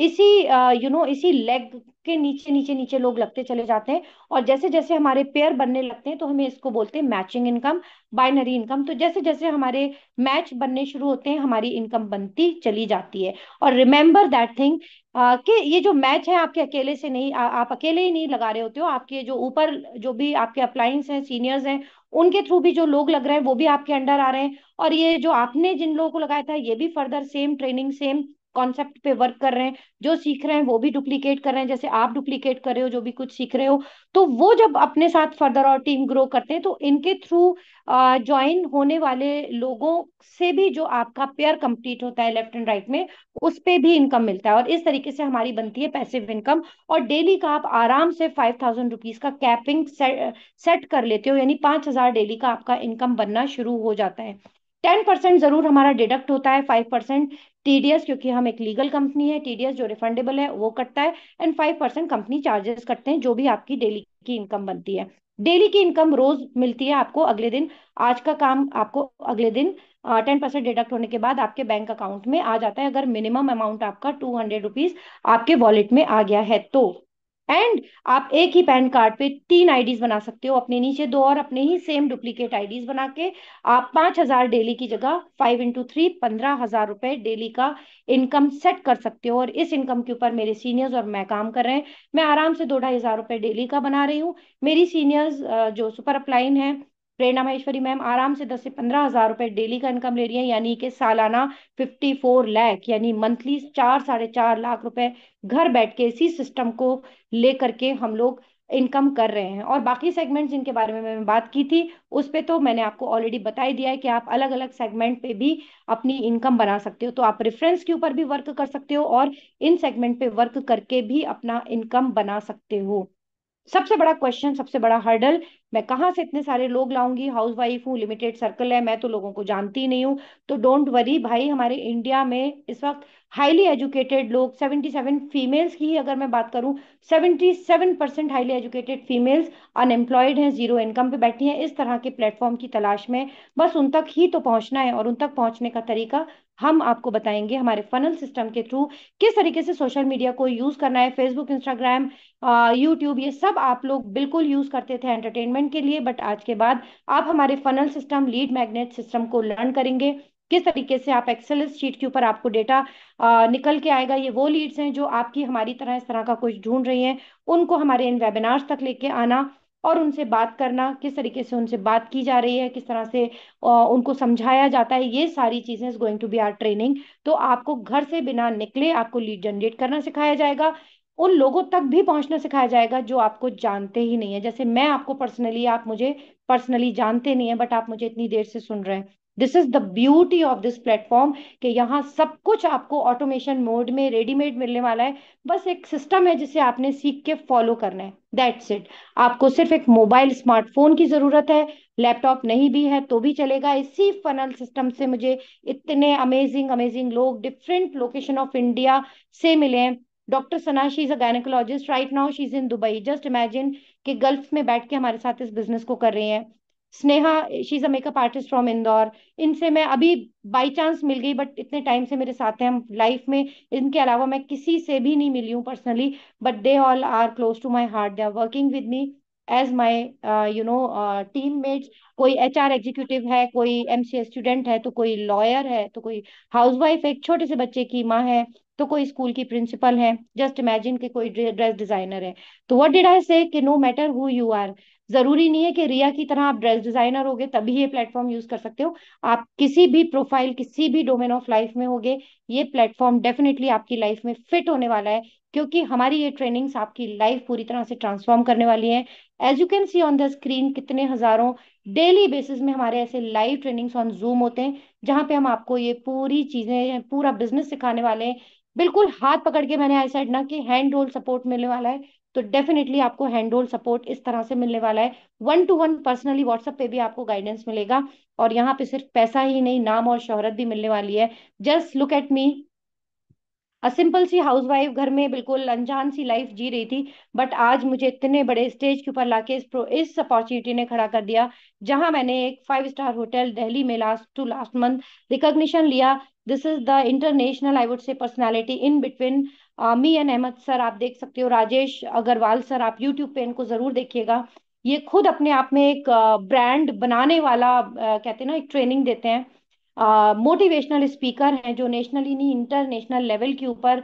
इसी यू नो इसी लेग के नीचे नीचे नीचे लोग लगते चले जाते हैं और जैसे जैसे हमारे पेयर बनने लगते हैं तो हमें इसको बोलते हैं मैचिंग इनकम बाइनरी इनकम तो जैसे जैसे हमारे मैच बनने शुरू होते हैं हमारी इनकम बनती चली जाती है और रिमेम्बर दैट थिंग कि ये जो मैच है आपके अकेले से नहीं आ, आप अकेले ही नहीं लगा रहे होते हो आपके जो ऊपर जो भी आपके अप्लाइंस हैं सीनियर्स हैं उनके थ्रू भी जो लोग लग रहे हैं वो भी आपके अंडर आ रहे हैं और ये जो आपने जिन लोगों को लगाया था ये भी further same training same concept पे वर्क कर रहे हैं जो सीख रहे हैं वो भी डुप्लीकेट कर रहे हैं जैसे आप डुप्लीकेट कर रहे हो जो भी कुछ सीख रहे हो तो वो जब अपने साथ फर्दर और टीम ग्रो करते हैं तो इनके थ्रू ज्वाइन होने वाले लोगों से भी जो आपका पेयर कंप्लीट होता है लेफ्ट एंड राइट में उस पर भी इनकम मिलता है और इस तरीके से हमारी बनती है पैसिव इनकम और डेली का आप आराम से फाइव थाउजेंड रुपीज का कैपिंग से सेट कर लेते हो यानी पांच हजार डेली का आपका इनकम बनना शुरू हो जाता है टेन परसेंट जरूर हमारा डिडक्ट होता है फाइव परसेंट टीडीएस क्योंकि हम एक लीगल कंपनी है टीडीएस जो रिफंडेबल है वो कटता है and five percent company charges कटते हैं जो भी आपकी डेली की इनकम बनती है डेली की इनकम रोज मिलती है आपको अगले दिन आज का काम आपको अगले दिन टेन परसेंट डिडक्ट होने के बाद आपके बैंक अकाउंट में आ जाता है अगर मिनिमम अमाउंट आपका टू हंड्रेड रुपीज आपके वॉलेट में आ गया है तो एंड आप एक ही पैन कार्ड पे तीन आईडीज बना सकते हो अपने नीचे दो और अपने ही सेम डुप्लीकेट आईडीज बना के आप पांच हजार डेली की जगह फाइव इंटू थ्री पंद्रह हजार रुपए डेली का इनकम सेट कर सकते हो और इस इनकम के ऊपर मेरे सीनियर्स और मैं काम कर रहे हैं मैं आराम से दो ढाई हजार रुपए डेली का बना रही हूँ मेरी सीनियर्स जो सुपर अपलाइन है प्रेरणा महेश्वरी मैम आराम से दस से पंद्रह हजार रुपए डेली का इनकम ले रही है यानी कि सालाना फिफ्टी फोर लैख यानी मंथली चार साढ़े चार लाख रुपए घर बैठ के इसी सिस्टम को लेकर के हम लोग इनकम कर रहे हैं और बाकी सेगमेंट जिनके बारे में मैंने बात की थी उस पर तो मैंने आपको ऑलरेडी बताई दिया है कि आप अलग अलग सेगमेंट पे भी अपनी इनकम बना सकते हो तो आप रेफरेंस के ऊपर भी वर्क कर सकते हो और इन सेगमेंट पे वर्क करके भी अपना इनकम बना सकते हो सबसे बड़ा क्वेश्चन सबसे बड़ा हर्डल मैं कहाँ से इतने सारे लोग लाऊंगी हाउस वाइफ हूँ लिमिटेड सर्कल है मैं तो लोगों को जानती नहीं हूँ तो डोंट वरी भाई हमारे इंडिया में इस वक्त हाईली एजुकेटेड लोग 77 फीमेल्स की अगर मैं बात करूँ 77 percent highly educated females unemployed हैं जीरो इनकम पे बैठी हैं इस तरह के प्लेटफॉर्म की तलाश में बस उन तक ही तो पहुंचना है और उन तक पहुंचने का तरीका हम आपको बताएंगे हमारे फनल सिस्टम के थ्रू किस तरीके से सोशल मीडिया को यूज करना है फेसबुक इंस्टाग्राम यूट्यूब ये सब आप लोग बिल्कुल यूज करते थे एंटरटेनमेंट के लिए बट आज के बाद आप हमारे funnel system lead magnet system को लर्न करेंगे किस तरीके से आप एक्सेल शीट के ऊपर आपको डेटा निकल के आएगा ये वो लीड्स हैं जो आपकी हमारी तरह इस तरह का कुछ ढूंढ रही हैं उनको हमारे इन वेबिनार्स तक लेके आना और उनसे बात करना किस तरीके से उनसे बात की जा रही है किस तरह से उनको समझाया जाता है ये सारी चीजें going to be our training तो आपको घर से बिना निकले आपको लीड जनरेट करना सिखाया जाएगा उन लोगों तक भी पहुंचना सिखाया जाएगा जो आपको जानते ही नहीं है जैसे मैं आपको पर्सनली आप मुझे पर्सनली जानते नहीं है बट आप मुझे इतनी देर से सुन रहे हैं this is the beauty of this platform कि यहाँ सब कुछ आपको ऑटोमेशन मोड में रेडीमेड मिलने वाला है बस एक सिस्टम है जिसे आपने सीख के फॉलो करना है दैट्स इट आपको सिर्फ एक मोबाइल स्मार्टफोन की जरूरत है लैपटॉप नहीं भी है तो भी चलेगा इसी फनल सिस्टम से मुझे इतने अमेजिंग अमेजिंग लोग डिफरेंट लोकेशन ऑफ इंडिया से मिले हैं doctor Sana she is a gynaecologist right now she is in Dubai just imagine कि गल्फ में बैठ के हमारे साथ इस बिजनेस को कर रहे हैं Sneha she is a makeup artist from Indore इनसे मैं अभी बाय चांस मिल गई बट इतने टाइम से मेरे साथ हैं हम लाइफ में इनके अलावा मैं किसी से भी नहीं मिली हूँ personally but they all are close to my heart they are working with me as my you know team mate कोई एच आर एग्जीक्यूटिव है कोई एम सी स्टूडेंट है तो कोई लॉयर है तो कोई हाउस वाइफ एक छोटे से बच्चे की माँ है तो कोई स्कूल की प्रिंसिपल है जस्ट इमेजिन के कोई ड्रेस डिजाइनर है तो what did I say no matter who you are जरूरी नहीं है कि रिया की तरह आप ड्रेस डिजाइनर होगे तभी ये प्लेटफॉर्म यूज कर सकते हो आप किसी भी प्रोफाइल किसी भी डोमेन ऑफ लाइफ में होगे ये प्लेटफॉर्म डेफिनेटली आपकी लाइफ में फिट होने वाला है क्योंकि हमारी ये ट्रेनिंग्स आपकी लाइफ पूरी तरह से ट्रांसफॉर्म करने वाली है as you can see on the screen कितने हजारों डेली बेसिस में हमारे ऐसे लाइव ट्रेनिंग्स ऑन जूम होते हैं जहां पे हम आपको ये पूरी चीजें पूरा बिजनेस सिखाने वाले हैं बिल्कुल हाथ पकड़ के मैंने आई साइड ना कि हैंड होल्ड सपोर्ट मिलने वाला है तो डेफिनेटली आपको हैंड होल्ड सपोर्ट इस तरह से मिलने वाला है one to one personally WhatsApp पे भी आपको गाइडेंस मिलेगा और यहाँ पे सिर्फ पैसा ही नहीं नाम और शोहरत भी मिलने वाली है just look at me a simple सी वाइफ घर में बिल्कुल अनजान सी लाइफ जी रही थी बट आज मुझे इतने बड़े स्टेज के ऊपर लाके इस इस अपॉर्चुनिटी ने खड़ा कर दिया जहां मैंने एक फाइव स्टार होटल दिल्ली में last to last month recognition लिया this is the international I would say personality in between an Ahmed sir आप देख सकते हो राजेश अग्रवाल सर आप यूट्यूब पे इनको जरूर देखिएगा ये खुद अपने आप में एक ब्रांड बनाने वाला कहते हैं ना एक ट्रेनिंग देते हैं मोटिवेशनल स्पीकर हैं जो नेशनली नहीं इंटरनेशनल लेवल के ऊपर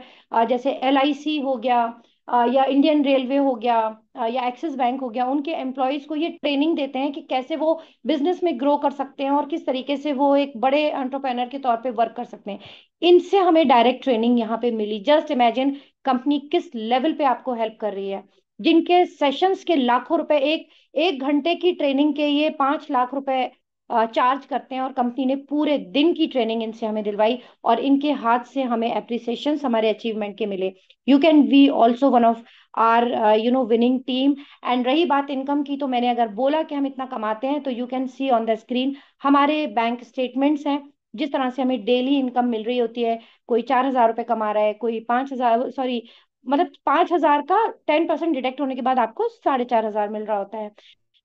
जैसे एल हो गया या इंडियन रेलवे हो गया या एक्सिस बैंक हो गया उनके एम्प्लॉयज को ये ट्रेनिंग देते हैं कि कैसे वो बिजनेस में ग्रो कर सकते हैं और किस तरीके से वो एक बड़े एंटरप्रेनर के तौर पे वर्क कर सकते हैं इनसे हमें डायरेक्ट ट्रेनिंग यहाँ पे मिली जस्ट इमेजिन कंपनी किस लेवल पे आपको हेल्प कर रही है जिनके सेशंस के लाखों रुपए एक एक घंटे की ट्रेनिंग के ये पांच लाख रुपए चार्ज करते हैं और कंपनी ने पूरे दिन की ट्रेनिंग इनसे हमें दिलवाई और इनके हाथ से हमें अप्रिसिएशन हमारे अचीवमेंट के मिले you can be also one of our you know winning team and रही बात इनकम की तो मैंने अगर बोला कि हम इतना कमाते हैं तो you can see on the screen हमारे बैंक स्टेटमेंट्स हैं जिस तरह से हमें डेली इनकम मिल रही होती है कोई चार हजार रुपये कमा रहा है कोई पांच हजार सॉरी मतलब पांच हजार का टेन परसेंट डिटेक्ट होने के बाद आपको साढ़े चार हजार मिल रहा होता है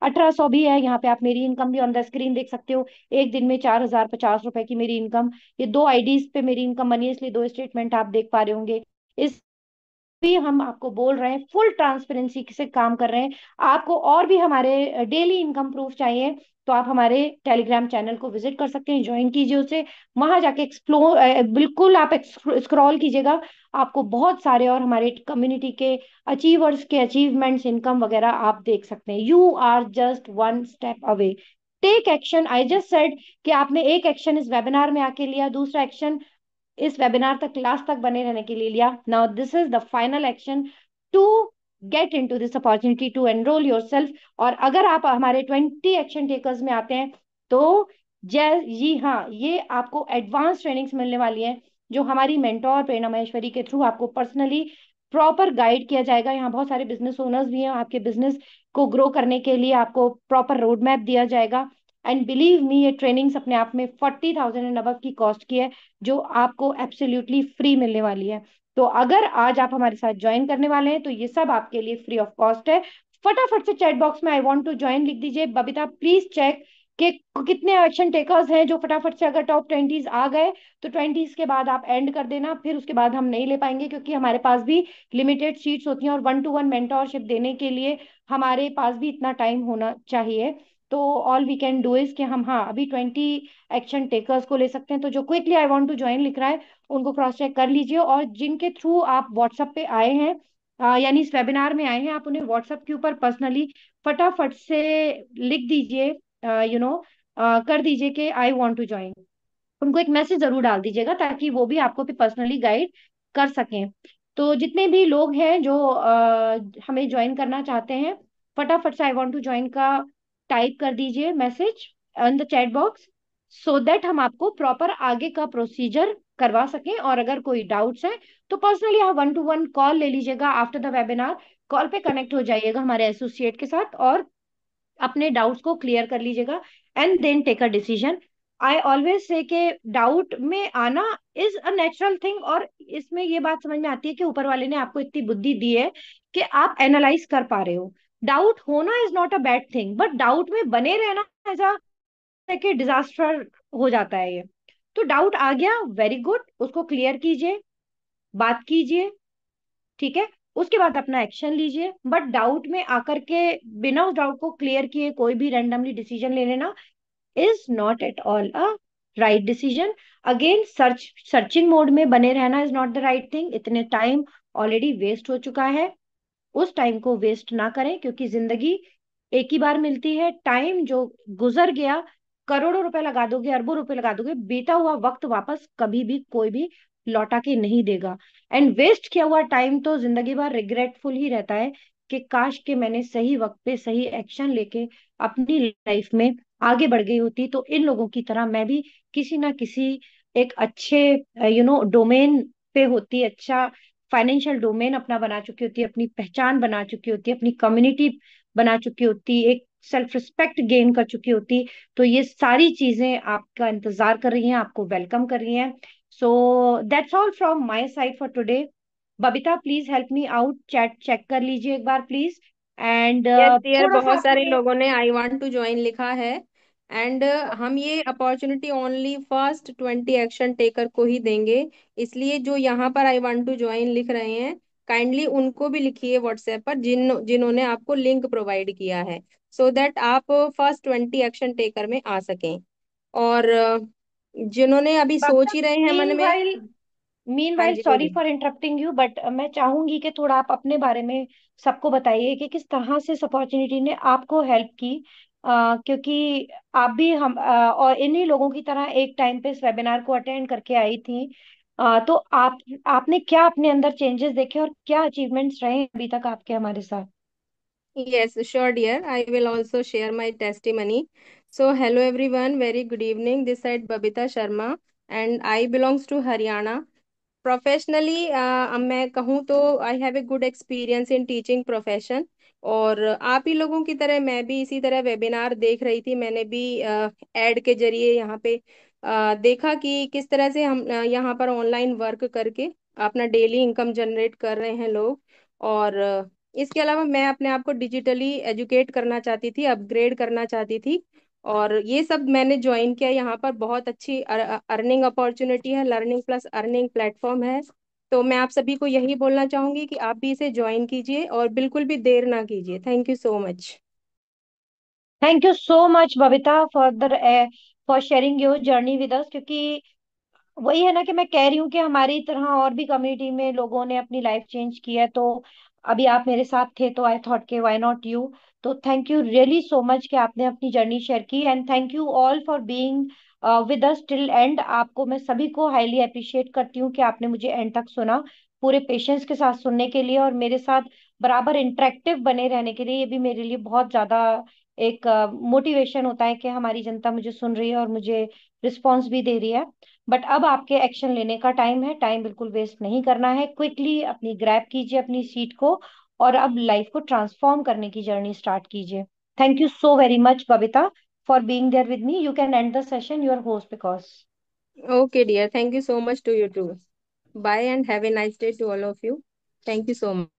अठारह सौ भी है यहाँ पे आप मेरी इनकम भी ऑन द स्क्रीन देख सकते हो एक दिन में चार हजार पचास रुपए की मेरी इनकम ये दो आईडीज पे मेरी इनकम बनी है इसलिए दो स्टेटमेंट आप देख पा रहे होंगे इस भी हम आपको बोल रहे हैं फुल ट्रांसपेरेंसी से काम कर रहे हैं आपको और भी हमारे डेली इनकम प्रूफ चाहिए तो आप हमारे टेलीग्राम चैनल को विजिट कर सकते हैं ज्वाइन कीजिए उसे वहां जाके एक्सप्लोर बिल्कुल आप स्क्रॉल कीजिएगा आपको बहुत सारे और हमारे कम्युनिटी के अचीवर्स के अचीवमेंट्स इनकम वगैरह आप देख सकते हैं you are just one step away take action I just said कि आपने एक एक्शन इस वेबिनार में आके लिया दूसरा एक्शन इस वेबिनार तक लास्ट तक बने रहने के लिए लिया now this is the final action to get into this opportunity to enrol yourself और अगर आप हमारे ट्वेंटी एक्शन टेकर्स में आते हैं तो जय जी हाँ ये आपको एडवांस ट्रेनिंग्स मिलने वाली है जो हमारी मेंटोर प्रेरणा महेश्वरी के थ्रू आपको पर्सनली प्रॉपर गाइड किया जाएगा यहाँ बहुत सारे बिजनेस ओनर्स भी हैं आपके बिजनेस को ग्रो करने के लिए आपको प्रॉपर रोड मैप दिया जाएगा एंड बिलीव मी ये ट्रेनिंग्स अपने आप में फोर्टी थाउजेंड एंड अब की कॉस्ट की है जो आपको एब्सोल्यूटली फ्री मिलने वाली है तो अगर आज आप हमारे साथ ज्वाइन करने वाले हैं तो ये सब आपके लिए फ्री ऑफ कॉस्ट है फटाफट से चैट बॉक्स में आई वांट टू ज्वाइन लिख दीजिए बबीता प्लीज चेक कि कितने एक्शन टेकर्स हैं जो फटाफट से अगर टॉप ट्वेंटीज आ गए तो ट्वेंटीज के बाद आप एंड कर देना फिर उसके बाद हम नहीं ले पाएंगे क्योंकि हमारे पास भी लिमिटेड सीट्स होती हैं और वन टू वन मेंटोरशिप देने के लिए हमारे पास भी इतना टाइम होना चाहिए तो all we can do is कि हम हाँ अभी ट्वेंटी एक्शन टेकर्स को ले सकते हैं तो जो quickly I want to join लिख रहा है उनको क्रॉस चेक कर लीजिए और जिनके थ्रू आप व्हाट्सएप पे आए हैं यानी इस वेबिनार में आए हैं आप उन्हें व्हाट्सएप के ऊपर पर्सनली फटाफट से लिख दीजिए यू नो कर दीजिए कि आई वॉन्ट टू ज्वाइन उनको एक मैसेज जरूर डाल दीजिएगा ताकि वो भी आपको पर्सनली गाइड कर सकें तो जितने भी लोग हैं जो आ, हमें ज्वाइन करना चाहते हैं फटाफट से आई वॉन्ट टू ज्वाइन का टाइप कर दीजिए message in the chat box so that हम आपको प्रॉपर आगे का प्रोसीजर करवा सकें और अगर कोई डाउट्स हैं तो पर्सनली आप वन टू वन कॉल ले लीजिएगा आफ्टर द वेबिनार कॉल पे कनेक्ट हो जाइएगा हमारे एसोसिएट के साथ और अपने डाउट्स को क्लियर कर लीजिएगा and then take a decision I always say के डाउट में आना इज अ नेचुरल थिंग और इसमें ये बात समझ में आती है कि ऊपर वाले ने आपको इतनी बुद्धि दी है कि आप एनालाइज कर पा रहे हो डाउट होना is not a bad thing but doubt में बने रहना एज अ डिजास्टर हो जाता है ये तो डाउट आ गया वेरी गुड उसको क्लियर कीजिए बात कीजिए ठीक है उसके बाद अपना एक्शन लीजिए बट डाउट में आकर के बिना उस डाउट को क्लियर किए कोई भी रेंडमली डिसीजन ले लेना is not at all a right decision again search searching mode में बने रहना is not the right thing इतने टाइम ऑलरेडी वेस्ट हो चुका है उस टाइम को वेस्ट ना करें क्योंकि जिंदगी एक ही बार मिलती है टाइम जो गुजर गया करोड़ों रुपए लगा दोगे अरबों रुपए लगा दोगे बीता हुआ वक्त वापस कभी भी कोई भी लौटा के नहीं देगा एंड वेस्ट किया हुआ टाइम तो जिंदगी भर रिग्रेटफुल ही रहता है कि काश के मैंने सही वक्त पे सही एक्शन लेके अपनी लाइफ में आगे बढ़ गई होती तो इन लोगों की तरह मैं भी किसी ना किसी एक अच्छे यू नो डोमेन पे होती अच्छा फाइनेंशियल डोमेन अपना बना चुकी होती अपनी पहचान बना चुकी होती अपनी कम्युनिटी बना चुकी होती एक सेल्फ रिस्पेक्ट गेन कर चुकी होती तो ये सारी चीजें आपका इंतजार कर रही हैं आपको वेलकम कर रही हैं so that's all from my side for today Babita please help me out chat check कर लीजिए एक बार प्लीज एंड uh, yes, बहुत सारे लोगों ने आई वांट टू ज्वाइन लिखा है एंड uh, हम ये opportunity only first twenty action taker को ही देंगे इसलिए जो यहाँ पर आई वांट टू ज्वाइन लिख रहे हैं काइंडली उनको भी लिखिए व्हाट्सएप पर जिन जिन्होंने आपको लिंक प्रोवाइड किया है सो so दैट आप फर्स्ट ट्वेंटी एक्शन टेकर में आ सकें और जिन्होंने अभी सोच ही रहे हैं मन में meanwhile sorry for interrupting you but मैं चाहूंगी कि थोड़ा आप अपने बारे में सबको बताइए कि किस तरह से इस अपॉर्चुनिटी ने आपको हेल्प की Uh, क्योंकि आप भी हम uh, और इन्हीं लोगों की तरह एक टाइम पे इस वेबिनार को अटेंड करके आई थी आ, तो आप आपने क्या अपने अंदर चेंजेस देखे और क्या अचीवमेंट्स रहे अभी तक आपके हमारे साथ Yes, sure, dear. I will also share my testimony. So, hello everyone. Very good evening. This side Babita Sharma, and I belongs to Haryana. Professionally, uh, मैं कहूँ तो I have a good experience in teaching profession और आप ही लोगों की तरह मैं भी इसी तरह वेबिनार देख रही थी मैंने भी एड uh, के जरिए यहाँ पे देखा कि किस तरह से हम यहाँ पर ऑनलाइन वर्क करके अपना डेली इनकम जनरेट कर रहे हैं लोग और इसके अलावा मैं अपने आप को डिजिटली एजुकेट करना चाहती थी अपग्रेड करना चाहती थी और ये सब मैंने ज्वाइन किया यहाँ पर बहुत अच्छी अर्निंग अपॉर्चुनिटी है लर्निंग प्लस अर्निंग प्लेटफॉर्म है तो मैं आप सभी को यही बोलना चाहूंगी कि आप भी इसे ज्वाइन कीजिए और बिल्कुल भी देर ना कीजिए thank you so much thank you so much Babita for the for sharing your journey with us क्योंकि वही है ना कि मैं कह रही हूँ कि हमारी तरह और भी कम्युनिटी में लोगों ने अपनी लाइफ चेंज की है तो अभी आप मेरे साथ थे तो आई थॉट के व्हाई नॉट यू तो thank you really so much कि आपने अपनी जर्नी शेयर की and thank you all for being with us till end आपको मैं सभी को हाईली अप्रिशिएट करती हूँ कि आपने मुझे एंड तक सुना पूरे पेशेंस के साथ सुनने के लिए और मेरे साथ बराबर इंटरेक्टिव बने रहने के लिए ये भी मेरे लिए बहुत ज्यादा एक मोटिवेशन होता है कि हमारी जनता मुझे सुन रही है और मुझे रिस्पॉन्स भी दे रही है बट अब आपके एक्शन लेने का टाइम है टाइम बिल्कुल वेस्ट नहीं करना है क्विकली अपनी ग्रैप कीजिए अपनी सीट को और अब लाइफ को ट्रांसफॉर्म करने की जर्नी स्टार्ट कीजिए thank you so very much Babita for being there with me you can end the session your host because okay dear thank you so much to you too bye and have a nice day to all of you thank you so much